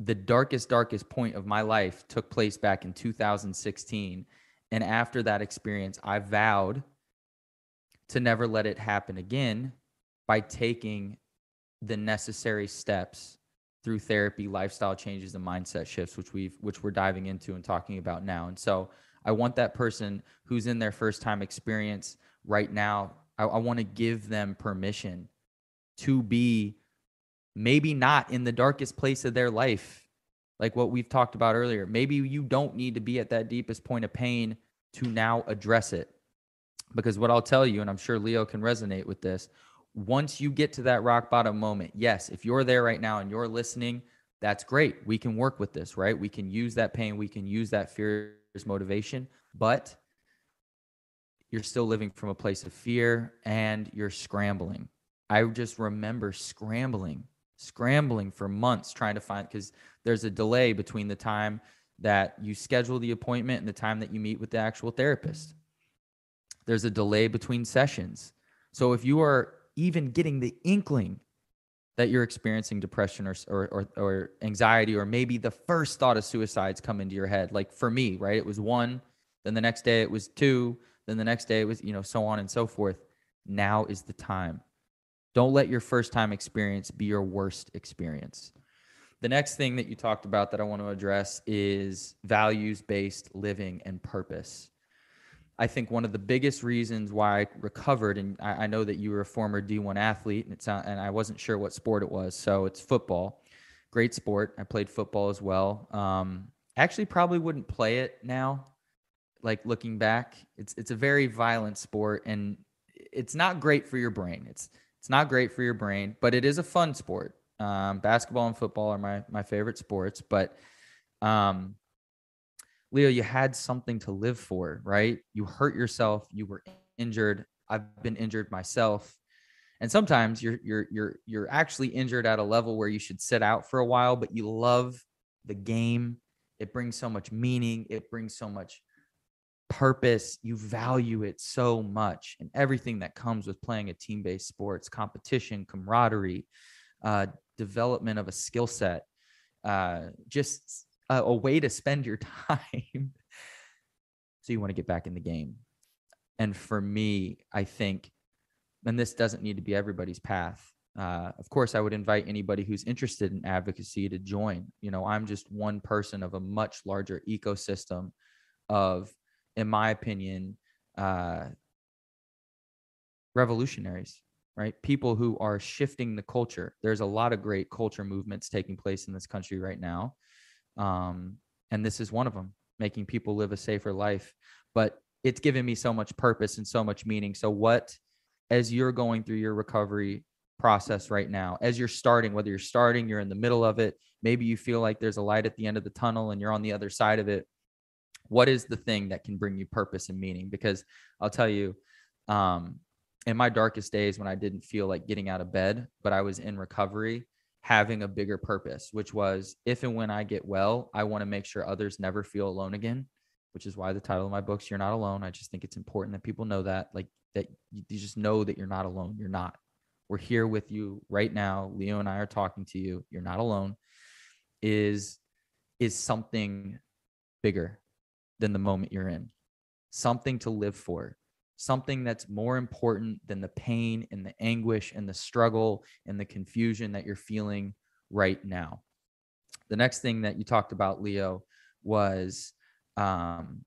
The darkest, darkest point of my life took place back in 2016. And after that experience, I vowed to never let it happen again by taking the necessary steps through therapy, lifestyle changes, and mindset shifts, which we've which we're diving into and talking about now. And so I want that person who's in their first time experience right now. I, I want to give them permission to be maybe not in the darkest place of their life, like what we've talked about earlier. Maybe you don't need to be at that deepest point of pain to now address it. Because what I'll tell you, and I'm sure Leo can resonate with this, once you get to that rock bottom moment, yes, if you're there right now and you're listening, that's great. We can work with this, right? We can use that pain, we can use that fear as motivation, but you're still living from a place of fear and you're scrambling. I just remember scrambling, scrambling for months trying to find because there's a delay between the time that you schedule the appointment and the time that you meet with the actual therapist. There's a delay between sessions. So if you are even getting the inkling that you're experiencing depression or, or, or, or anxiety, or maybe the first thought of suicide's come into your head. Like for me, right? It was one, then the next day it was two, then the next day it was, you know, so on and so forth. Now is the time. Don't let your first time experience be your worst experience. The next thing that you talked about that I want to address is values based living and purpose. I think one of the biggest reasons why I recovered, and I, I know that you were a former D1 athlete, and it's and I wasn't sure what sport it was. So it's football, great sport. I played football as well. Um, actually, probably wouldn't play it now. Like looking back, it's it's a very violent sport, and it's not great for your brain. It's it's not great for your brain, but it is a fun sport. Um, basketball and football are my my favorite sports, but um, Leo, you had something to live for, right? You hurt yourself, you were injured. I've been injured myself. And sometimes you're you're you're you're actually injured at a level where you should sit out for a while, but you love the game. It brings so much meaning, it brings so much purpose. You value it so much and everything that comes with playing a team-based sports, competition, camaraderie, uh, development of a skill set, uh, just a, a way to spend your time. so you want to get back in the game. And for me, I think, and this doesn't need to be everybody's path. Uh, of course, I would invite anybody who's interested in advocacy to join. You know, I'm just one person of a much larger ecosystem of, in my opinion, uh, revolutionaries, right? People who are shifting the culture. There's a lot of great culture movements taking place in this country right now. Um, and this is one of them, making people live a safer life. But it's given me so much purpose and so much meaning. So, what, as you're going through your recovery process right now, as you're starting, whether you're starting, you're in the middle of it, maybe you feel like there's a light at the end of the tunnel and you're on the other side of it. What is the thing that can bring you purpose and meaning? Because I'll tell you, um, in my darkest days when I didn't feel like getting out of bed, but I was in recovery, having a bigger purpose, which was if and when I get well, I want to make sure others never feel alone again, which is why the title of my books, You're Not Alone. I just think it's important that people know that, like that you just know that you're not alone. You're not. We're here with you right now. Leo and I are talking to you. You're not alone. Is is something bigger than the moment you're in. Something to live for, something that's more important than the pain and the anguish and the struggle and the confusion that you're feeling right now. The next thing that you talked about, Leo, was um,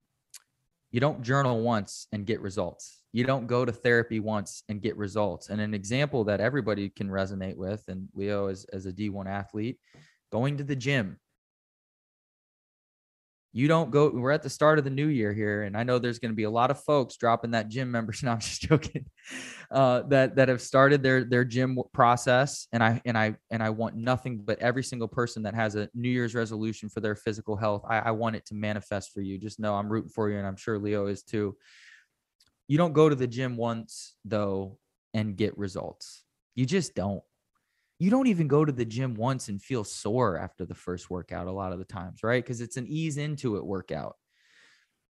you don't journal once and get results. You don't go to therapy once and get results. And an example that everybody can resonate with, and Leo is as a D1 athlete, going to the gym you don't go we're at the start of the new year here and i know there's going to be a lot of folks dropping that gym membership no, i'm just joking uh, that that have started their their gym process and i and i and i want nothing but every single person that has a new year's resolution for their physical health i, I want it to manifest for you just know i'm rooting for you and i'm sure leo is too you don't go to the gym once though and get results you just don't you don't even go to the gym once and feel sore after the first workout a lot of the times, right? Because it's an ease into it workout.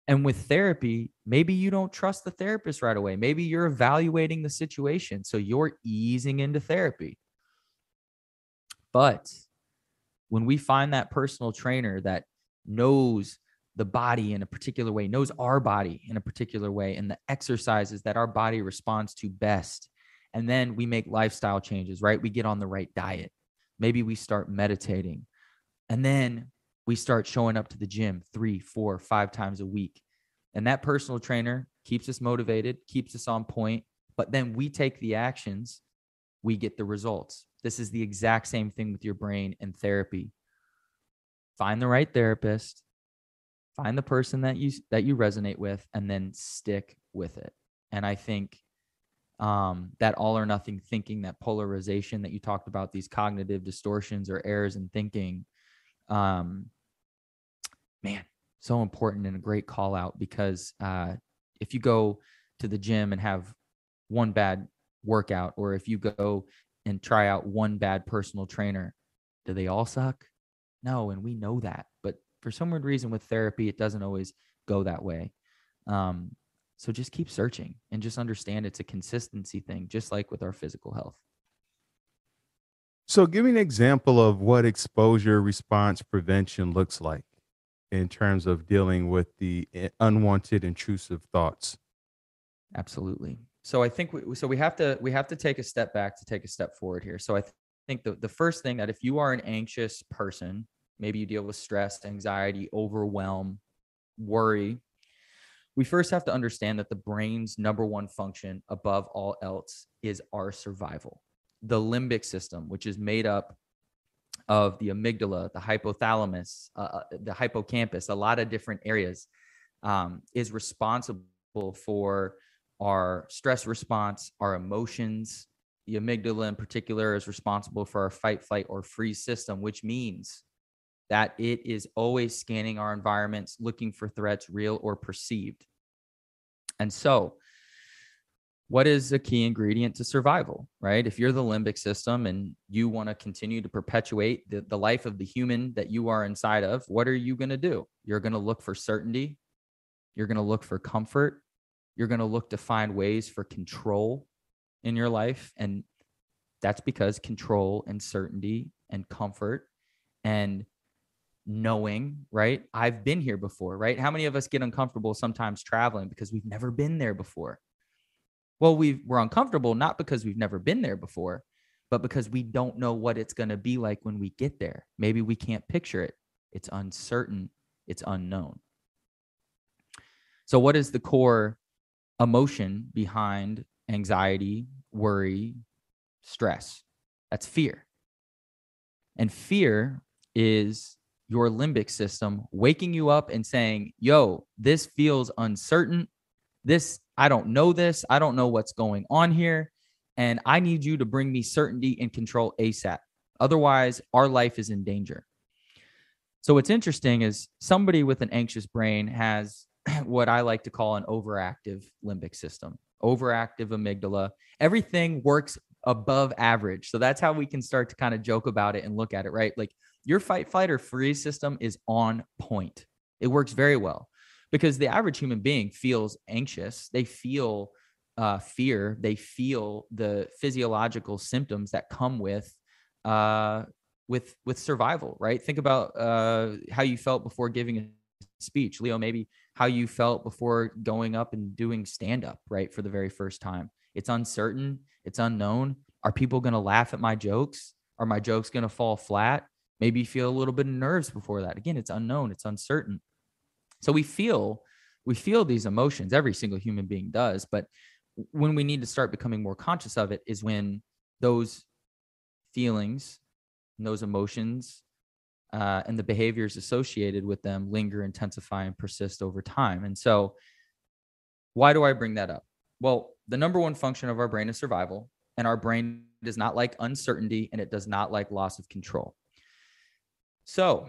And with therapy, maybe you don't trust the therapist right away. Maybe you're evaluating the situation. So you're easing into therapy. But when we find that personal trainer that knows the body in a particular way, knows our body in a particular way, and the exercises that our body responds to best, and then we make lifestyle changes, right? We get on the right diet. Maybe we start meditating. And then we start showing up to the gym three, four, five times a week. And that personal trainer keeps us motivated, keeps us on point. But then we take the actions, we get the results. This is the exact same thing with your brain and therapy. Find the right therapist, find the person that you that you resonate with and then stick with it and i think um, that all or nothing thinking, that polarization that you talked about, these cognitive distortions or errors in thinking. Um, man, so important and a great call out because uh, if you go to the gym and have one bad workout, or if you go and try out one bad personal trainer, do they all suck? No, and we know that. But for some weird reason with therapy, it doesn't always go that way. Um, so just keep searching and just understand it's a consistency thing, just like with our physical health. So, give me an example of what exposure response prevention looks like in terms of dealing with the eh, unwanted intrusive thoughts. Absolutely. So, I think we, so we have to we have to take a step back to take a step forward here. So, I th- think the, the first thing that if you are an anxious person, maybe you deal with stress, anxiety, overwhelm, worry, we first have to understand that the brain's number one function above all else is our survival. The limbic system, which is made up of the amygdala, the hypothalamus, uh, uh, the hippocampus, a lot of different areas, um, is responsible for our stress response, our emotions. The amygdala, in particular, is responsible for our fight, flight, or freeze system, which means that it is always scanning our environments, looking for threats, real or perceived. And so, what is a key ingredient to survival, right? If you're the limbic system and you want to continue to perpetuate the, the life of the human that you are inside of, what are you going to do? You're going to look for certainty. You're going to look for comfort. You're going to look to find ways for control in your life. And that's because control and certainty and comfort and knowing, right? I've been here before, right? How many of us get uncomfortable sometimes traveling because we've never been there before? Well, we we're uncomfortable not because we've never been there before, but because we don't know what it's going to be like when we get there. Maybe we can't picture it. It's uncertain, it's unknown. So, what is the core emotion behind anxiety, worry, stress? That's fear. And fear is your limbic system waking you up and saying, yo, this feels uncertain. This, I don't know this. I don't know what's going on here. And I need you to bring me certainty and control ASAP. Otherwise, our life is in danger. So, what's interesting is somebody with an anxious brain has what I like to call an overactive limbic system, overactive amygdala. Everything works above average. So, that's how we can start to kind of joke about it and look at it, right? Like, your fight, fight, or freeze system is on point. It works very well because the average human being feels anxious. They feel uh, fear. They feel the physiological symptoms that come with uh, with with survival. Right. Think about uh, how you felt before giving a speech, Leo. Maybe how you felt before going up and doing stand up. Right for the very first time. It's uncertain. It's unknown. Are people going to laugh at my jokes? Are my jokes going to fall flat? Maybe you feel a little bit of nerves before that. Again, it's unknown, it's uncertain. So we feel we feel these emotions every single human being does but when we need to start becoming more conscious of it is when those feelings and those emotions uh, and the behaviors associated with them linger intensify and persist over time and so why do i bring that up well the number one function of our brain is survival and our brain does not like uncertainty and it does not like loss of control so,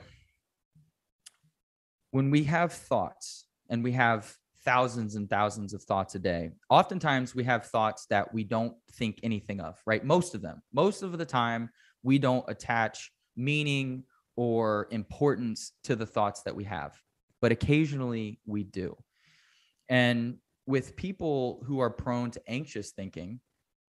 when we have thoughts and we have thousands and thousands of thoughts a day, oftentimes we have thoughts that we don't think anything of, right? Most of them, most of the time, we don't attach meaning or importance to the thoughts that we have, but occasionally we do. And with people who are prone to anxious thinking,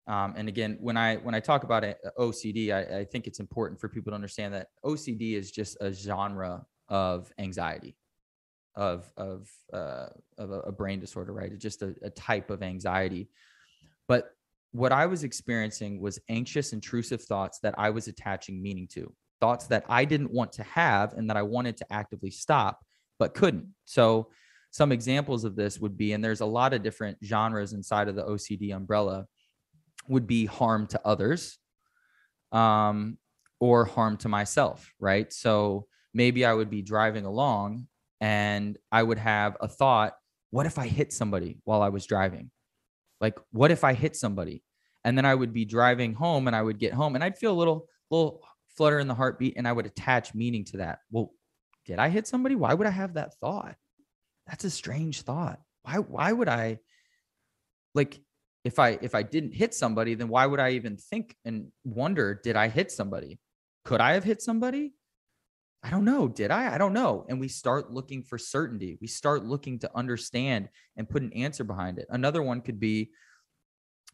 um, and again, when I when I talk about it, uh, OCD, I, I think it's important for people to understand that OCD is just a genre of anxiety, of of uh, of a, brain disorder, right? It's just a, a type of anxiety. But what I was experiencing was anxious, intrusive thoughts that I was attaching meaning to, thoughts that I didn't want to have and that I wanted to actively stop but couldn't. So some examples of this would be, and there's a lot of different genres inside of the OCD umbrella would be harm to others um, or harm to myself, right? So maybe I would be driving along and I would have a thought what if I hit somebody while I was driving? Like, what if I hit somebody? And then I would be driving home and I would get home and I'd feel a little, little flutter in the heartbeat and I would attach meaning to that. Well, did I hit somebody? Why would I have that thought? That's a strange thought. Why, why would I like if I if I didn't hit somebody, then why would I even think and wonder, did I hit somebody? Could I have hit somebody? I don't know. Did I? I don't know. And we start looking for certainty. We start looking to understand and put an answer behind it. Another one could be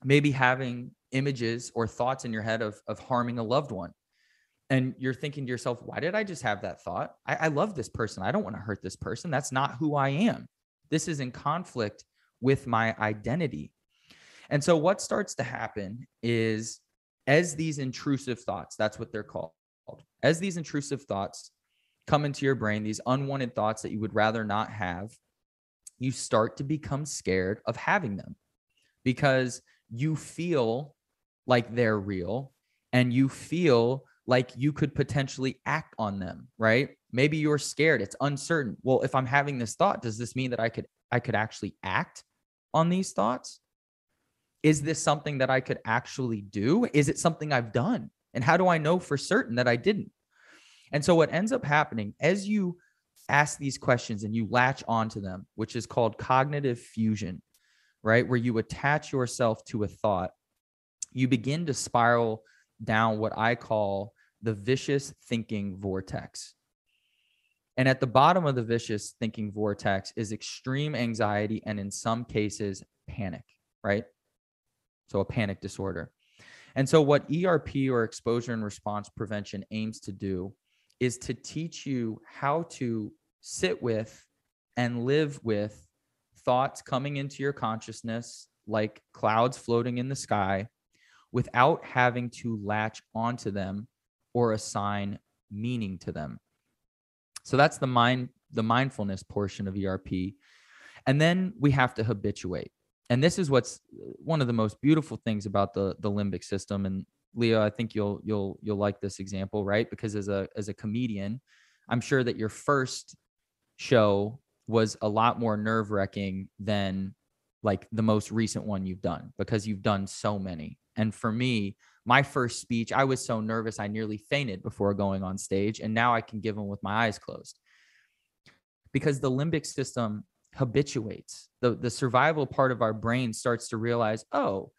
maybe having images or thoughts in your head of, of harming a loved one. And you're thinking to yourself, why did I just have that thought? I, I love this person. I don't want to hurt this person. That's not who I am. This is in conflict with my identity. And so what starts to happen is as these intrusive thoughts, that's what they're called, as these intrusive thoughts come into your brain, these unwanted thoughts that you would rather not have, you start to become scared of having them because you feel like they're real and you feel like you could potentially act on them, right? Maybe you're scared, it's uncertain. Well, if I'm having this thought, does this mean that I could I could actually act on these thoughts? is this something that I could actually do? Is it something I've done? And how do I know for certain that I didn't? And so, what ends up happening as you ask these questions and you latch onto them, which is called cognitive fusion, right? Where you attach yourself to a thought, you begin to spiral down what I call the vicious thinking vortex. And at the bottom of the vicious thinking vortex is extreme anxiety and, in some cases, panic, right? so a panic disorder. And so, what ERP or exposure and response prevention aims to do is to teach you how to sit with and live with thoughts coming into your consciousness like clouds floating in the sky without having to latch onto them or assign meaning to them. So that's the mind the mindfulness portion of ERP. And then we have to habituate and this is what's uh, one of the most beautiful things about the the limbic system and leo i think you'll you'll you'll like this example right because as a as a comedian i'm sure that your first show was a lot more nerve wracking than like the most recent one you've done because you've done so many and for me my first speech i was so nervous i nearly fainted before going on stage and now i can give them with my eyes closed because the limbic system habituates. The, the survival part of our brain starts to realize, oh,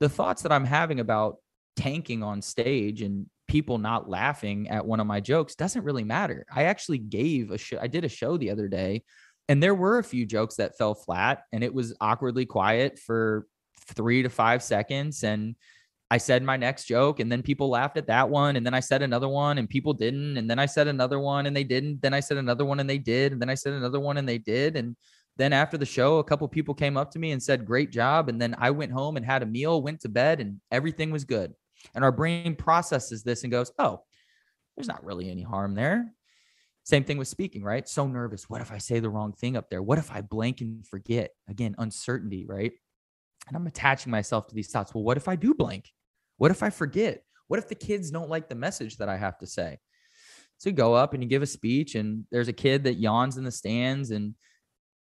the thoughts that I'm having about tanking on stage and people not laughing at one of my jokes doesn't really matter. I actually gave a show, I did a show the other day, and there were a few jokes that fell flat, and it was awkwardly quiet for three to five seconds. And I said my next joke and then people laughed at that one. And then I said another one and people didn't. And then I said another one and they didn't. Then I said another one and they did. And then I said another one and they did. And then after the show, a couple people came up to me and said, Great job. And then I went home and had a meal, went to bed, and everything was good. And our brain processes this and goes, Oh, there's not really any harm there. Same thing with speaking, right? So nervous. What if I say the wrong thing up there? What if I blank and forget? Again, uncertainty, right? And I'm attaching myself to these thoughts. Well, what if I do blank? What if I forget? What if the kids don't like the message that I have to say? So you go up and you give a speech, and there's a kid that yawns in the stands, and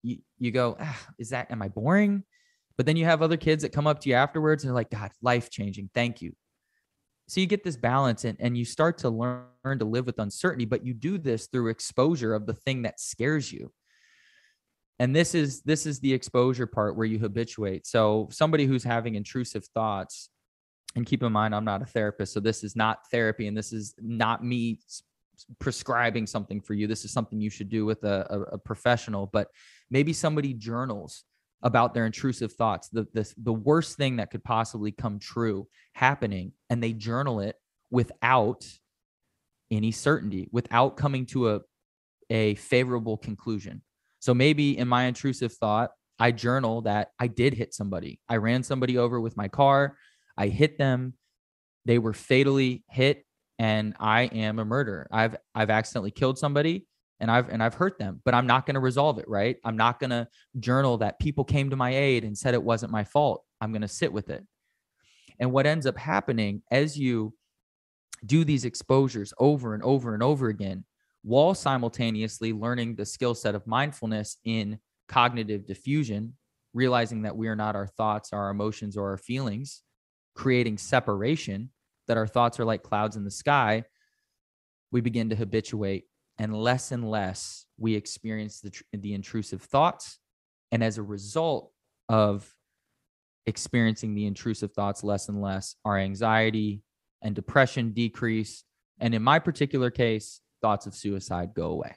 you, you go, ah, Is that, am I boring? But then you have other kids that come up to you afterwards and they're like, God, life changing. Thank you. So you get this balance and, and you start to learn, learn to live with uncertainty, but you do this through exposure of the thing that scares you and this is this is the exposure part where you habituate so somebody who's having intrusive thoughts and keep in mind, I'm not a therapist, so this is not therapy, and this is not me prescribing something for you. This is something you should do with a, a, a professional. But maybe somebody journals about their intrusive thoughts, the, the the worst thing that could possibly come true happening, and they journal it without any certainty, without coming to a a favorable conclusion. So maybe in my intrusive thought, I journal that I did hit somebody. I ran somebody over with my car. I hit them. They were fatally hit and I am a murderer. I've I've accidentally killed somebody and I've and I've hurt them, but I'm not going to resolve it, right? I'm not going to journal that people came to my aid and said it wasn't my fault. I'm going to sit with it. And what ends up happening as you do these exposures over and over and over again, while simultaneously learning the skill set of mindfulness in cognitive diffusion, realizing that we are not our thoughts, our emotions, or our feelings, creating separation, that our thoughts are like clouds in the sky, we begin to habituate and less and less we experience the, the intrusive thoughts. And as a result of experiencing the intrusive thoughts less and less, our anxiety and depression decrease. And in my particular case, thoughts of suicide go away.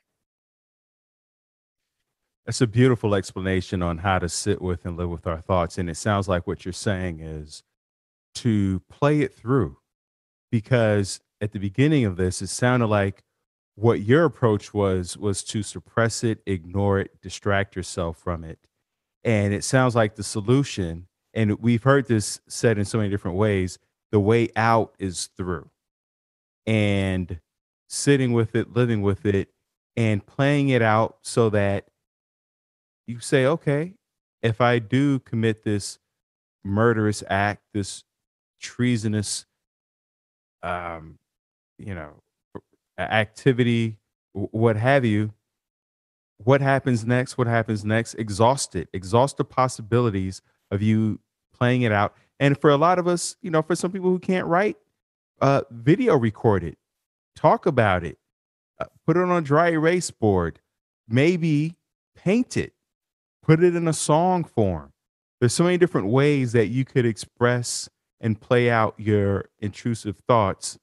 That's a beautiful explanation on how to sit with and live with our thoughts. And it sounds like what you're saying is to play it through because at the beginning of this, it sounded like what your approach was was to suppress it, ignore it, distract yourself from it. And it sounds like the solution, and we've heard this said in so many different ways the way out is through. And sitting with it, living with it, and playing it out so that you say, okay, if I do commit this murderous act, this treasonous um you know activity what have you what happens next what happens next exhaust it exhaust the possibilities of you playing it out and for a lot of us you know for some people who can't write uh video record it talk about it uh, put it on a dry erase board maybe paint it put it in a song form there's so many different ways that you could express and play out your intrusive thoughts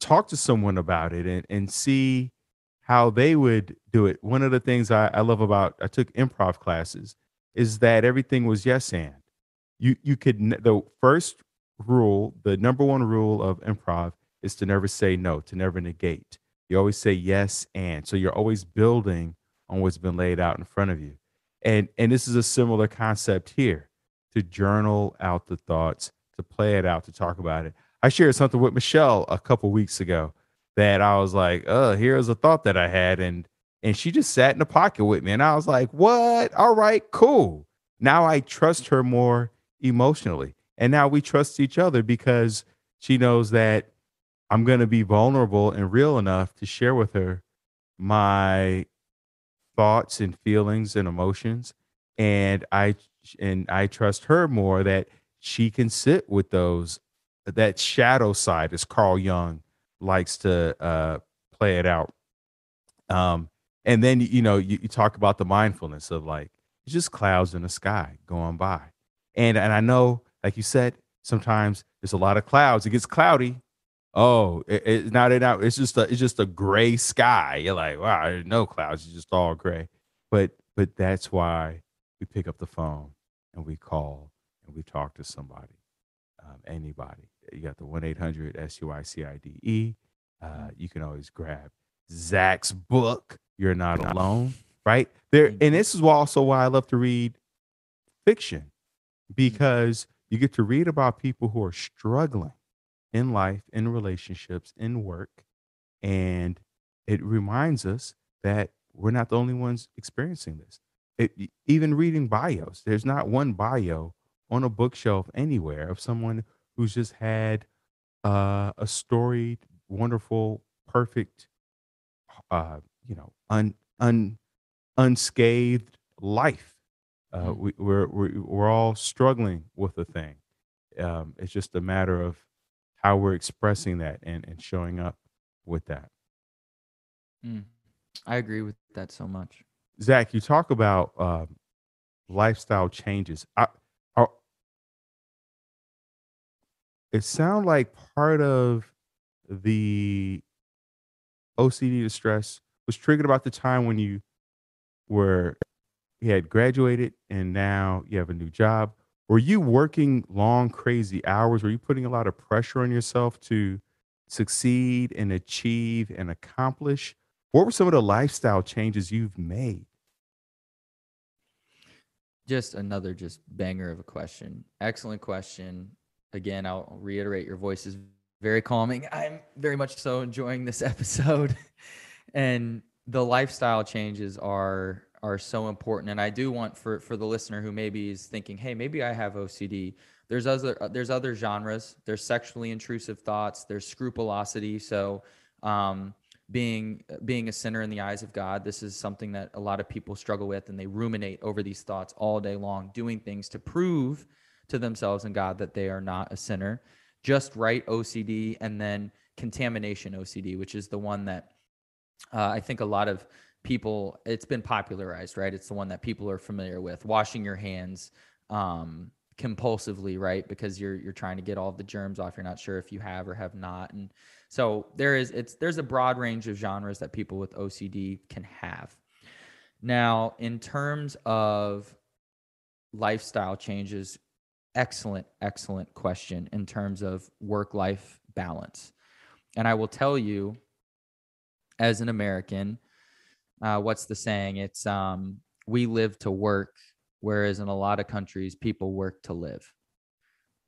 talk to someone about it and, and see how they would do it one of the things I, I love about i took improv classes is that everything was yes and you you could the first rule the number one rule of improv is to never say no to never negate you always say yes and so you're always building on what's been laid out in front of you and and this is a similar concept here to journal out the thoughts to play it out to talk about it. I shared something with Michelle a couple weeks ago that I was like, "Uh, here's a thought that I had," and and she just sat in the pocket with me, and I was like, "What? All right, cool." Now I trust her more emotionally, and now we trust each other because she knows that I'm going to be vulnerable and real enough to share with her my thoughts and feelings and emotions, and I and I trust her more that she can sit with those that shadow side as Carl Jung likes to uh, play it out. Um, and then you know you, you talk about the mindfulness of like it's just clouds in the sky going by, and and I know like you said sometimes there's a lot of clouds. It gets cloudy. Oh, it's it, now they're not. It's just a it's just a gray sky. You're like wow, there's no clouds. It's just all gray. But but that's why we pick up the phone and we call and we talked to somebody, um, anybody. You got the 1 800 S U I C I D E. Uh, mm-hmm. you can always grab Zach's book, You're Not Alone, right? There, and mm-hmm. this is also why I love to read fiction mm-hmm. because you get to read about people who are struggling in life, in relationships, in work. And it reminds us that we're not the only ones experiencing this. It, even reading bios, there's not one bio on a bookshelf anywhere of someone who's just had uh, a storied, wonderful, perfect, uh, you know, un, un, unscathed life. Uh, mm-hmm. we, are we're, we're, all struggling with a thing. Um, it's just a matter of how we're expressing that and, and showing up with that. Mm, I agree with that so much. Zach, you talk about um, lifestyle changes. I, it sounds like part of the OCD distress was triggered about the time when you were you had graduated and now you have a new job. Were you working long, crazy hours? Were you putting a lot of pressure on yourself to succeed and achieve and accomplish? What were some of the lifestyle changes you've made? Just another just banger of a question. Excellent question again, I'll reiterate your voice is very calming. I'm very much so enjoying this episode. and the lifestyle changes are are so important and I do want for for the listener who maybe is thinking, "Hey, maybe I have OCD." There's other uh, there's other genres. There's sexually intrusive thoughts, there's scrupulosity, so um being uh, being a sinner in the eyes of God. This is something that a lot of people struggle with and they ruminate over these thoughts all day long, doing things to prove to themselves and God that they are not a sinner. Just right OCD and then contamination OCD, which is the one that uh, I think a lot of people, it's been popularized, right? It's the one that people are familiar with washing your hands um, compulsively, right? Because you're, you're trying to get all the germs off. You're not sure if you have or have not. And so there is, it's, there's a broad range of genres that people with OCD can have. Now, in terms of lifestyle changes excellent, excellent question in terms of work life balance. And I will tell you, as an American, uh, what's the saying? It's um, we live to work, whereas in a lot of countries, people work to live.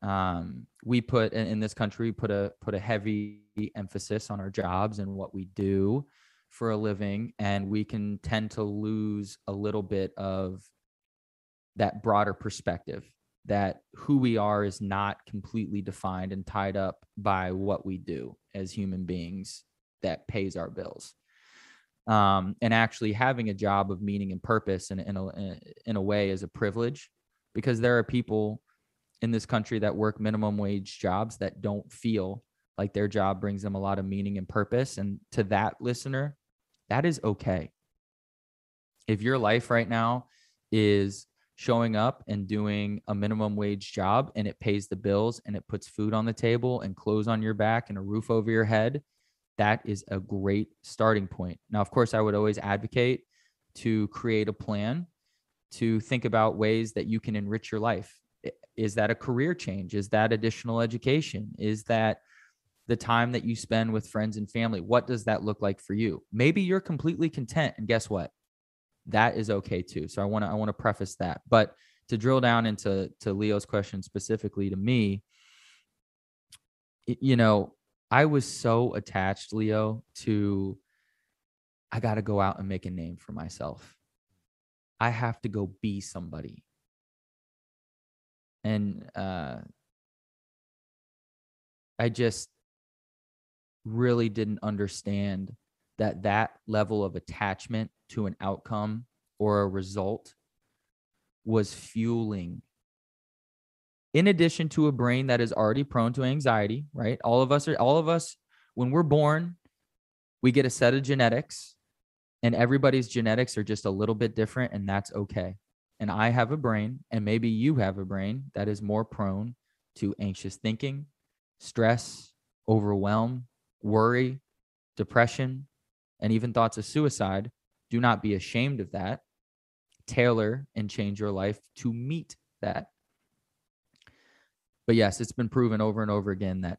Um, we put in, this country, put a put a heavy emphasis on our jobs and what we do for a living, and we can tend to lose a little bit of that broader perspective that who we are is not completely defined and tied up by what we do as human beings that pays our bills. Um, and actually having a job of meaning and purpose in, in, a, in a way is a privilege because there are people in this country that work minimum wage jobs that don't feel like their job brings them a lot of meaning and purpose. And to that listener, that is okay. If your life right now is showing up and doing a minimum wage job and it pays the bills and it puts food on the table and clothes on your back and a roof over your head, that is a great starting point. Now, of course, I would always advocate to create a plan to think about ways that you can enrich your life. Is that a career change? Is that additional education? Is that the time that you spend with friends and family? What does that look like for you? Maybe you're completely content. And guess what? that is okay too. So I want to I want to preface that. But to drill down into to Leo's question specifically to me, you know, I was so attached, Leo, to I got to go out and make a name for myself. I have to go be somebody. And uh I just really didn't understand that that level of attachment to an outcome or a result was fueling in addition to a brain that is already prone to anxiety right all of us are all of us when we're born we get a set of genetics and everybody's genetics are just a little bit different and that's okay and i have a brain and maybe you have a brain that is more prone to anxious thinking stress overwhelm worry depression and even thoughts of suicide, do not be ashamed of that. Tailor and change your life to meet that. But yes, it's been proven over and over again that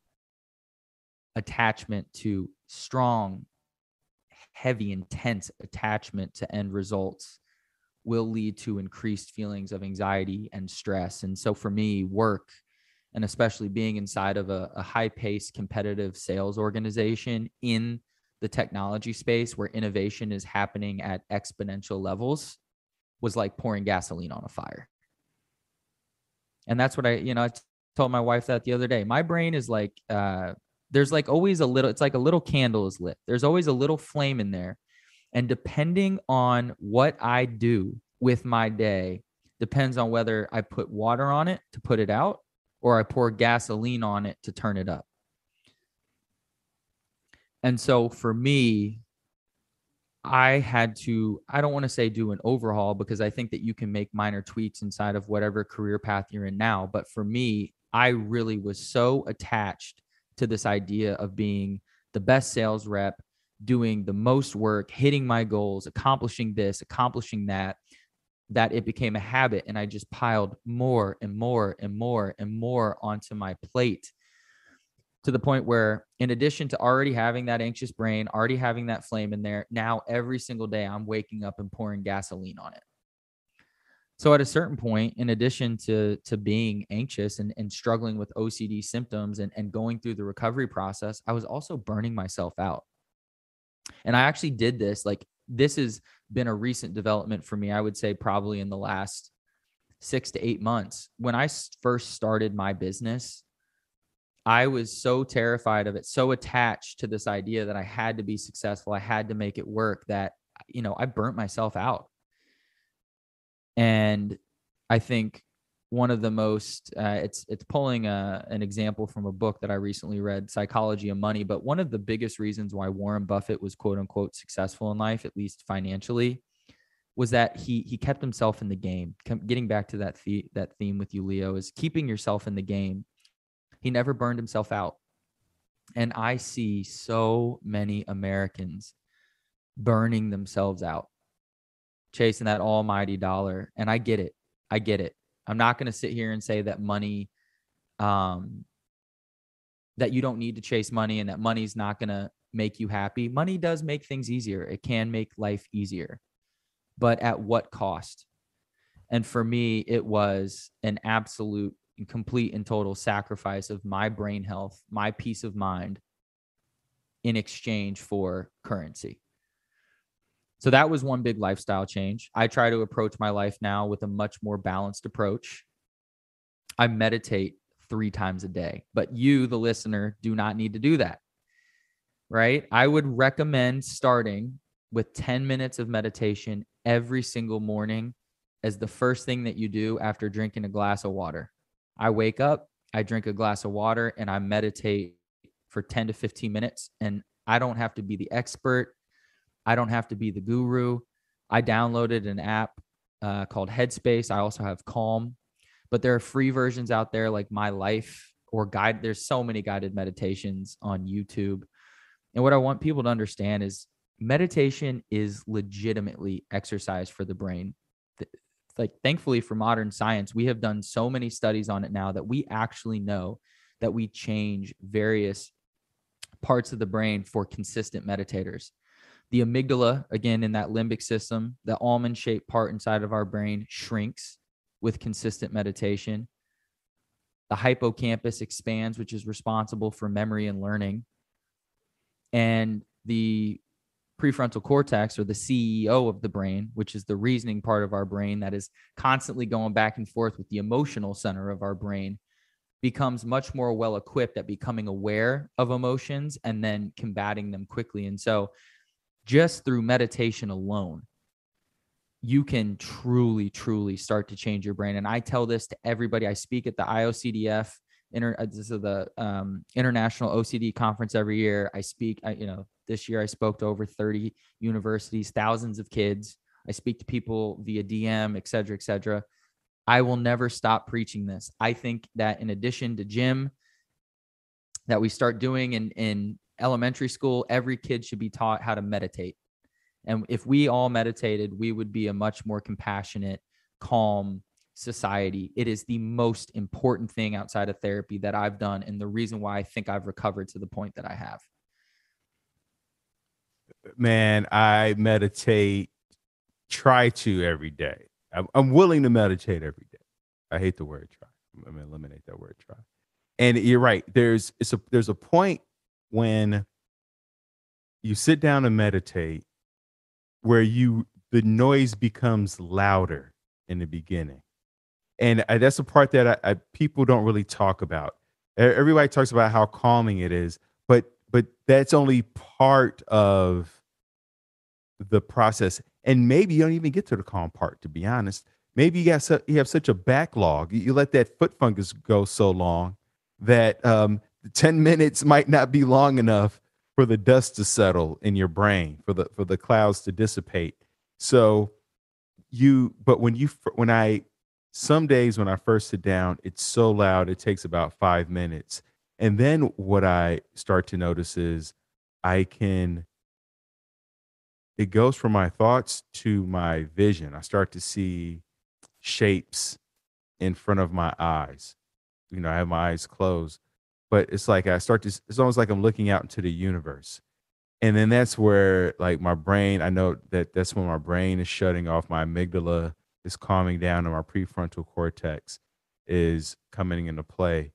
attachment to strong, heavy, intense attachment to end results will lead to increased feelings of anxiety and stress. And so for me, work and especially being inside of a, a high paced competitive sales organization in the technology space where innovation is happening at exponential levels was like pouring gasoline on a fire. And that's what I, you know, I told my wife that the other day. My brain is like, uh, there's like always a little, it's like a little candle is lit. There's always a little flame in there. And depending on what I do with my day, depends on whether I put water on it to put it out or I pour gasoline on it to turn it up. And so for me, I had to, I don't want to say do an overhaul because I think that you can make minor tweaks inside of whatever career path you're in now. But for me, I really was so attached to this idea of being the best sales rep, doing the most work, hitting my goals, accomplishing this, accomplishing that, that it became a habit. And I just piled more and more and more and more onto my plate to the point where in addition to already having that anxious brain already having that flame in there now every single day i'm waking up and pouring gasoline on it so at a certain point in addition to to being anxious and, and struggling with ocd symptoms and, and going through the recovery process i was also burning myself out and i actually did this like this has been a recent development for me i would say probably in the last six to eight months when i first started my business I was so terrified of it, so attached to this idea that I had to be successful, I had to make it work that, you know, I burnt myself out. And I think one of the most uh, it's it's pulling a, uh, an example from a book that I recently read, Psychology of Money. But one of the biggest reasons why Warren Buffett was quote unquote successful in life, at least financially, was that he he kept himself in the game. Getting back to that the- that theme with you, Leo, is keeping yourself in the game he never burned himself out. And I see so many Americans burning themselves out, chasing that almighty dollar. And I get it. I get it. I'm not going to sit here and say that money, um, that you don't need to chase money and that money's not going to make you happy. Money does make things easier, it can make life easier, but at what cost? And for me, it was an absolute and complete and total sacrifice of my brain health, my peace of mind in exchange for currency. So that was one big lifestyle change. I try to approach my life now with a much more balanced approach. I meditate three times a day, but you, the listener, do not need to do that. Right? I would recommend starting with 10 minutes of meditation every single morning as the first thing that you do after drinking a glass of water. I wake up, I drink a glass of water, and I meditate for 10 to 15 minutes. And I don't have to be the expert, I don't have to be the guru. I downloaded an app uh, called Headspace. I also have Calm, but there are free versions out there like My Life or Guide. There's so many guided meditations on YouTube. And what I want people to understand is meditation is legitimately exercise for the brain like thankfully for modern science we have done so many studies on it now that we actually know that we change various parts of the brain for consistent meditators the amygdala again in that limbic system the almond shaped part inside of our brain shrinks with consistent meditation the hippocampus expands which is responsible for memory and learning and the prefrontal cortex or the CEO of the brain, which is the reasoning part of our brain that is constantly going back and forth with the emotional center of our brain, becomes much more well equipped at becoming aware of emotions and then combating them quickly. And so, just through meditation alone, you can truly, truly start to change your brain. And I tell this to everybody. I speak at the IOCDF, inter, uh, this is the um, international OCD conference every year. I speak, I, you know, this year, I spoke to over 30 universities, thousands of kids. I speak to people via DM, et cetera, et cetera. I will never stop preaching this. I think that in addition to gym, that we start doing in, in elementary school, every kid should be taught how to meditate. And if we all meditated, we would be a much more compassionate, calm society. It is the most important thing outside of therapy that I've done. And the reason why I think I've recovered to the point that I have man, I meditate, try to every day. I'm, I'm willing to meditate every day. I hate the word try. I'm gonna eliminate that word try. And you're right. There's it's a there's a point when you sit down and meditate where you the noise becomes louder in the beginning and that's the part that I, I, people don't really talk about everybody talks about how calming it is but but that's only part of the process. And maybe you don't even get to the calm part, to be honest. Maybe you got su- you have such a backlog, you let that foot fungus go so long that um, ten minutes might not be long enough for the dust to settle in your brain, for the for the clouds to dissipate. So you, but when you when I some days when I first sit down, it's so loud it takes about five minutes, and then what I start to notice is I can it goes from my thoughts to my vision. I start to see shapes in front of my eyes. You know, I have my eyes closed, but it's like I start to, it's almost like I'm looking out into the universe. And then that's where, like, my brain, I know that that's when my brain is shutting off, my amygdala is calming down, and my prefrontal cortex is coming into play.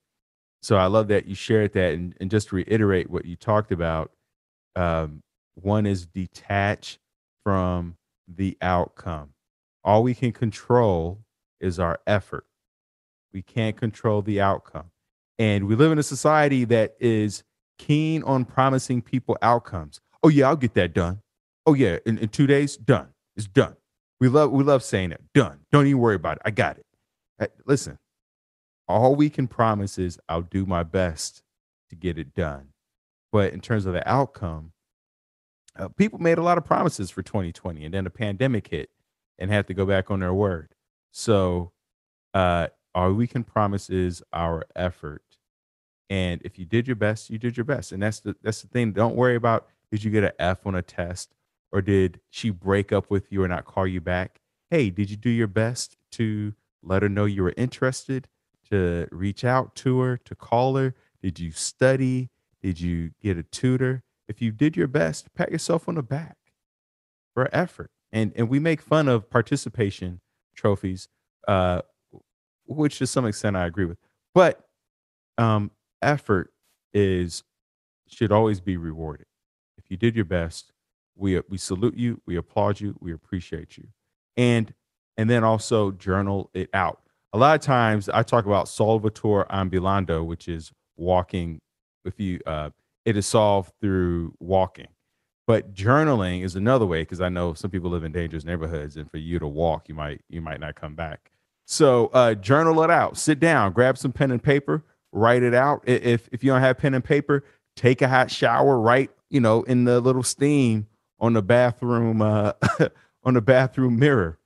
So I love that you shared that. And, and just to reiterate what you talked about, um, one is detached from the outcome. All we can control is our effort. We can't control the outcome. And we live in a society that is keen on promising people outcomes. Oh, yeah, I'll get that done. Oh, yeah, in, in two days, done. It's done. We love, we love saying it. Done. Don't even worry about it. I got it. Hey, uh, listen, all we can promise is I'll do my best to get it done. But in terms of the outcome, uh, people made a lot of promises for 2020 and then a pandemic hit and had to go back on their word. So, uh, all we can promise is our effort. And if you did your best, you did your best. And that's the that's the thing. Don't worry about did you get an F on a test or did she break up with you or not call you back? Hey, did you do your best to let her know you were interested, to reach out to her, to call her? Did you study? Did you get a tutor? if you did your best, pat yourself on the back for effort. And and we make fun of participation trophies, uh, which to some extent I agree with. But um, effort is should always be rewarded. If you did your best, we we salute you, we applaud you, we appreciate you, and and then also journal it out. A lot of times I talk about Salvatore Ambulando, which is walking. If you uh, it is solved through walking. But journaling is another way because I know some people live in dangerous neighborhoods, and for you to walk, you might you might not come back. So uh, journal it out. Sit down, grab some pen and paper, write it out. If if you don't have pen and paper, take a hot shower, write you know in the little steam on the bathroom uh, on the bathroom mirror,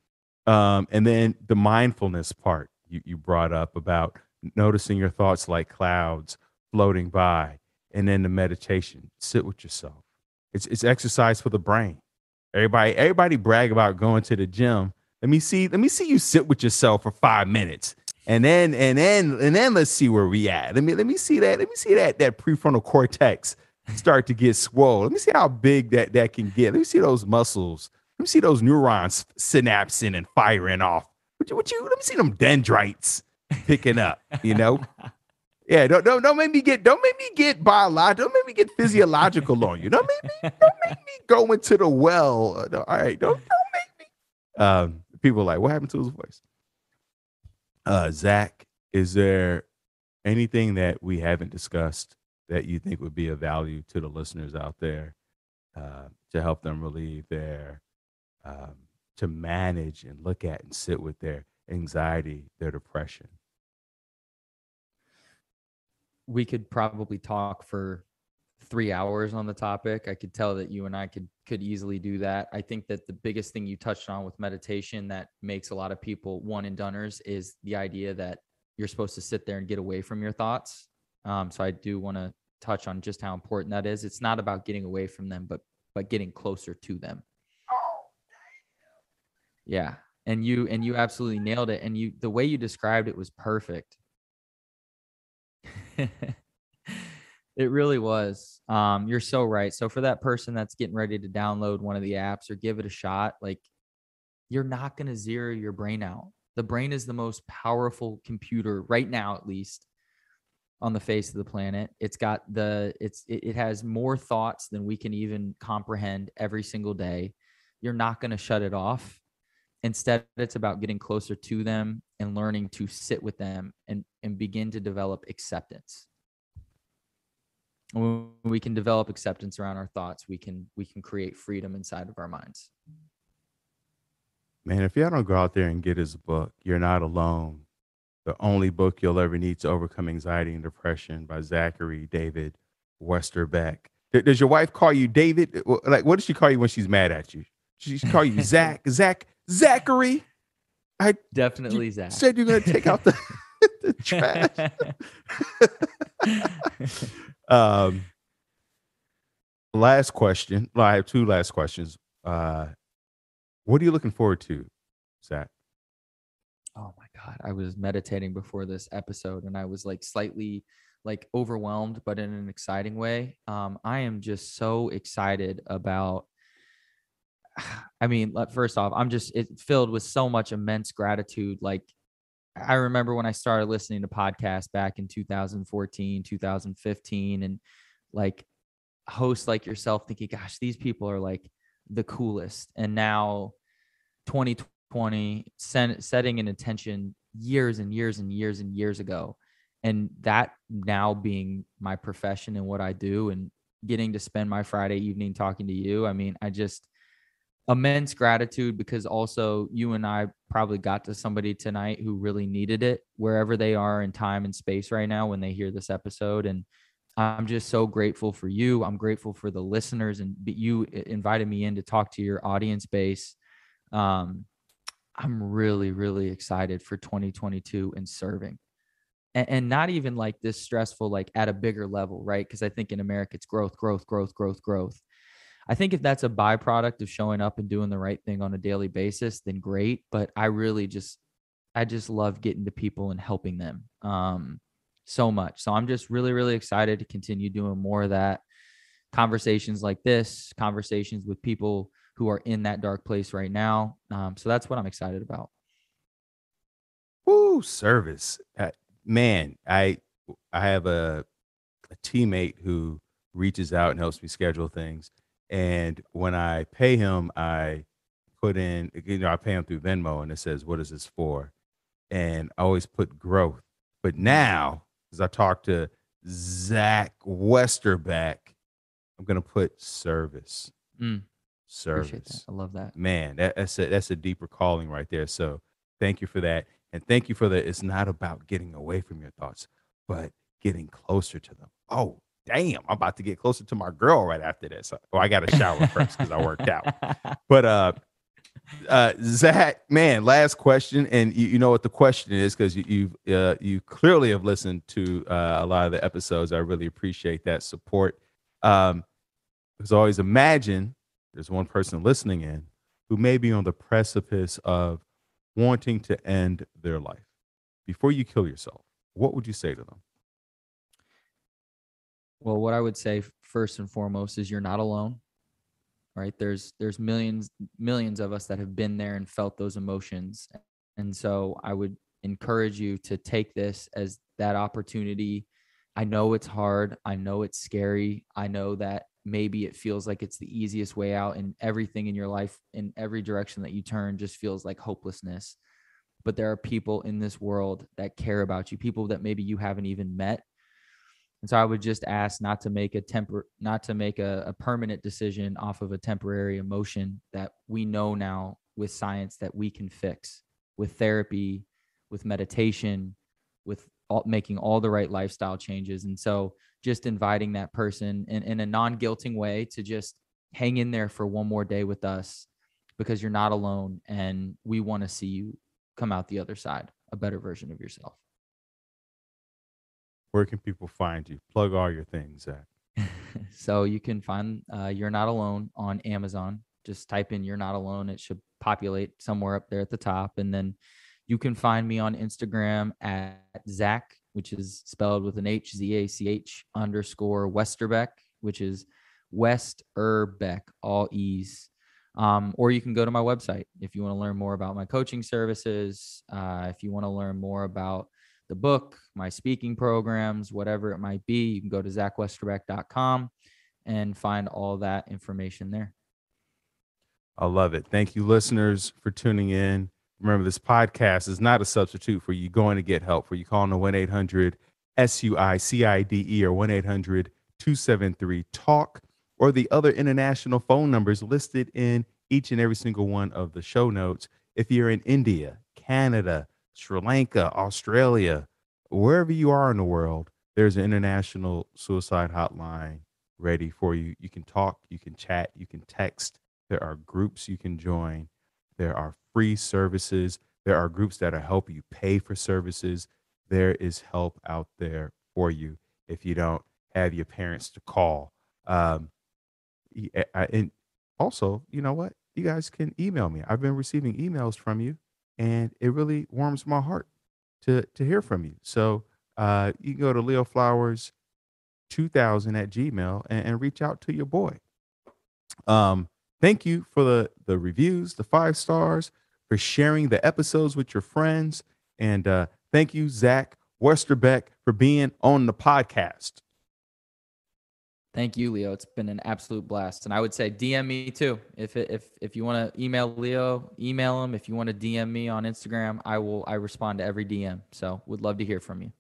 um, and then the mindfulness part you you brought up about noticing your thoughts like clouds floating by and then the meditation. Sit with yourself. It's it's exercise for the brain. Everybody everybody brag about going to the gym. Let me see let me see you sit with yourself for 5 minutes. And then and then and then let's see where we at. Let me let me see that. Let me see that that prefrontal cortex start to get swollen. Let me see how big that that can get. Let me see those muscles. Let me see those neurons synapsing and firing off. What you, what you let me see them dendrites picking up, you know? Yeah, don't, don't don't make me get don't make me get biological, don't make me get physiological on you. Don't make me don't make me go into the well. No, all right, don't don't make me. Um, people like, what happened to his voice? Uh, Zach, is there anything that we haven't discussed that you think would be of value to the listeners out there uh, to help them relieve their um, to manage and look at and sit with their anxiety, their depression? we could probably talk for three hours on the topic. I could tell that you and I could could easily do that. I think that the biggest thing you touched on with meditation that makes a lot of people one and doneers is the idea that you're supposed to sit there and get away from your thoughts. Um, so I do want to touch on just how important that is. It's not about getting away from them, but but getting closer to them. Oh, yeah, and you and you absolutely nailed it. And you the way you described it was perfect it really was. Um, you're so right. So for that person that's getting ready to download one of the apps or give it a shot, like you're not going to zero your brain out. The brain is the most powerful computer right now, at least on the face of the planet. It's got the it's it, it has more thoughts than we can even comprehend every single day. You're not going to shut it off. Instead, it's about getting closer to them and learning to sit with them and, and begin to develop acceptance. When we can develop acceptance around our thoughts, we can we can create freedom inside of our minds. Man, if y'all don't go out there and get his book, You're Not Alone, the only book you'll ever need to overcome anxiety and depression by Zachary David Westerbeck. Does your wife call you David? Like, what does she call you when she's mad at you? She call you Zach, Zach, Zachary. I definitely you Zach. said you're going to take out the, the trash. um, last question. Well, I have two last questions. Uh, what are you looking forward to, Zach? Oh my God. I was meditating before this episode and I was like slightly like overwhelmed, but in an exciting way. Um, I am just so excited about I mean, first off, I'm just it filled with so much immense gratitude. Like I remember when I started listening to podcasts back in 2014, 2015, and like hosts like yourself thinking, gosh, these people are like the coolest. And now 2020, sen- setting an intention years and years and years and years ago. And that now being my profession and what I do and getting to spend my Friday evening talking to you. I mean, I just, immense gratitude because also you and I probably got to somebody tonight who really needed it wherever they are in time and space right now when they hear this episode. And I'm just so grateful for you. I'm grateful for the listeners and you invited me in to talk to your audience base. Um, I'm really, really excited for 2022 and serving. And, and not even like this stressful, like at a bigger level, right? Because I think in America, it's growth, growth, growth, growth, growth I think if that's a byproduct of showing up and doing the right thing on a daily basis, then great. But I really just, I just love getting to people and helping them um, so much. So I'm just really, really excited to continue doing more of that. Conversations like this, conversations with people who are in that dark place right now. Um, so that's what I'm excited about. Woo, service. Uh, man, I I have a a teammate who reaches out and helps me schedule things. And when I pay him, I put in, you know, I pay him through Venmo and it says, what is this for? And I always put growth. But now, as I talk to Zach Westerback, I'm going to put service. Mm. Service. I love that. Man, that, that's, a, that's a deeper calling right there. So thank you for that. And thank you for that. It's not about getting away from your thoughts, but getting closer to them. Oh, damn, I'm about to get closer to my girl right after this. Oh, I got a shower first because I worked out. But uh, uh, Zach, man, last question, and you, you know what the question is because you you uh, you clearly have listened to uh, a lot of the episodes. I really appreciate that support. Um, because always imagine there's one person listening in who may be on the precipice of wanting to end their life. Before you kill yourself, what would you say to them? Well, what I would say first and foremost is you're not alone. Right? There's there's millions millions of us that have been there and felt those emotions. And so I would encourage you to take this as that opportunity. I know it's hard. I know it's scary. I know that maybe it feels like it's the easiest way out and everything in your life in every direction that you turn just feels like hopelessness but there are people in this world that care about you people that maybe you haven't even met and so I would just ask not to make a temper, not to make a, a permanent decision off of a temporary emotion that we know now with science that we can fix with therapy, with meditation, with all, making all the right lifestyle changes. And so just inviting that person in, in a non guilting way to just hang in there for one more day with us because you're not alone and we want to see you come out the other side a better version of yourself where can people find you? Plug all your things at. so you can find uh, You're Not Alone on Amazon. Just type in You're Not Alone. It should populate somewhere up there at the top. And then you can find me on Instagram at Zach, which is spelled with an H Z A C H underscore Westerbeck, which is West Erbeck, all E's. Um, or you can go to my website if you want to learn more about my coaching services. Uh, if you want to learn more about the book, my speaking programs, whatever it might be, you can go to zachwesterbeck.com and find all that information there. I love it. Thank you, listeners, for tuning in. Remember, this podcast is not a substitute for you going to get help, for you calling the 1 800 S U I C I D E or 1 800 273 TALK or the other international phone numbers listed in each and every single one of the show notes. If you're in India, Canada, Sri Lanka, Australia, wherever you are in the world, there's an international suicide hotline ready for you. You can talk, you can chat, you can text. There are groups you can join. There are free services. There are groups that are helping you pay for services. There is help out there for you if you don't have your parents to call. Um, eh, and also, you know what? You guys can email me. I've been receiving emails from you and it really warms my heart to to hear from you. So uh, you can go to Leo Flowers 2000 at Gmail and, and reach out to your boy. Um, thank you for the the reviews, the five stars, for sharing the episodes with your friends, and uh, thank you Zach Westerbeck for being on the podcast. Thank you, Leo. It's been an absolute blast, and I would say DM me too. If if if you want to email Leo, email him. If you want to DM me on Instagram, I will. I respond to every DM. So would love to hear from you.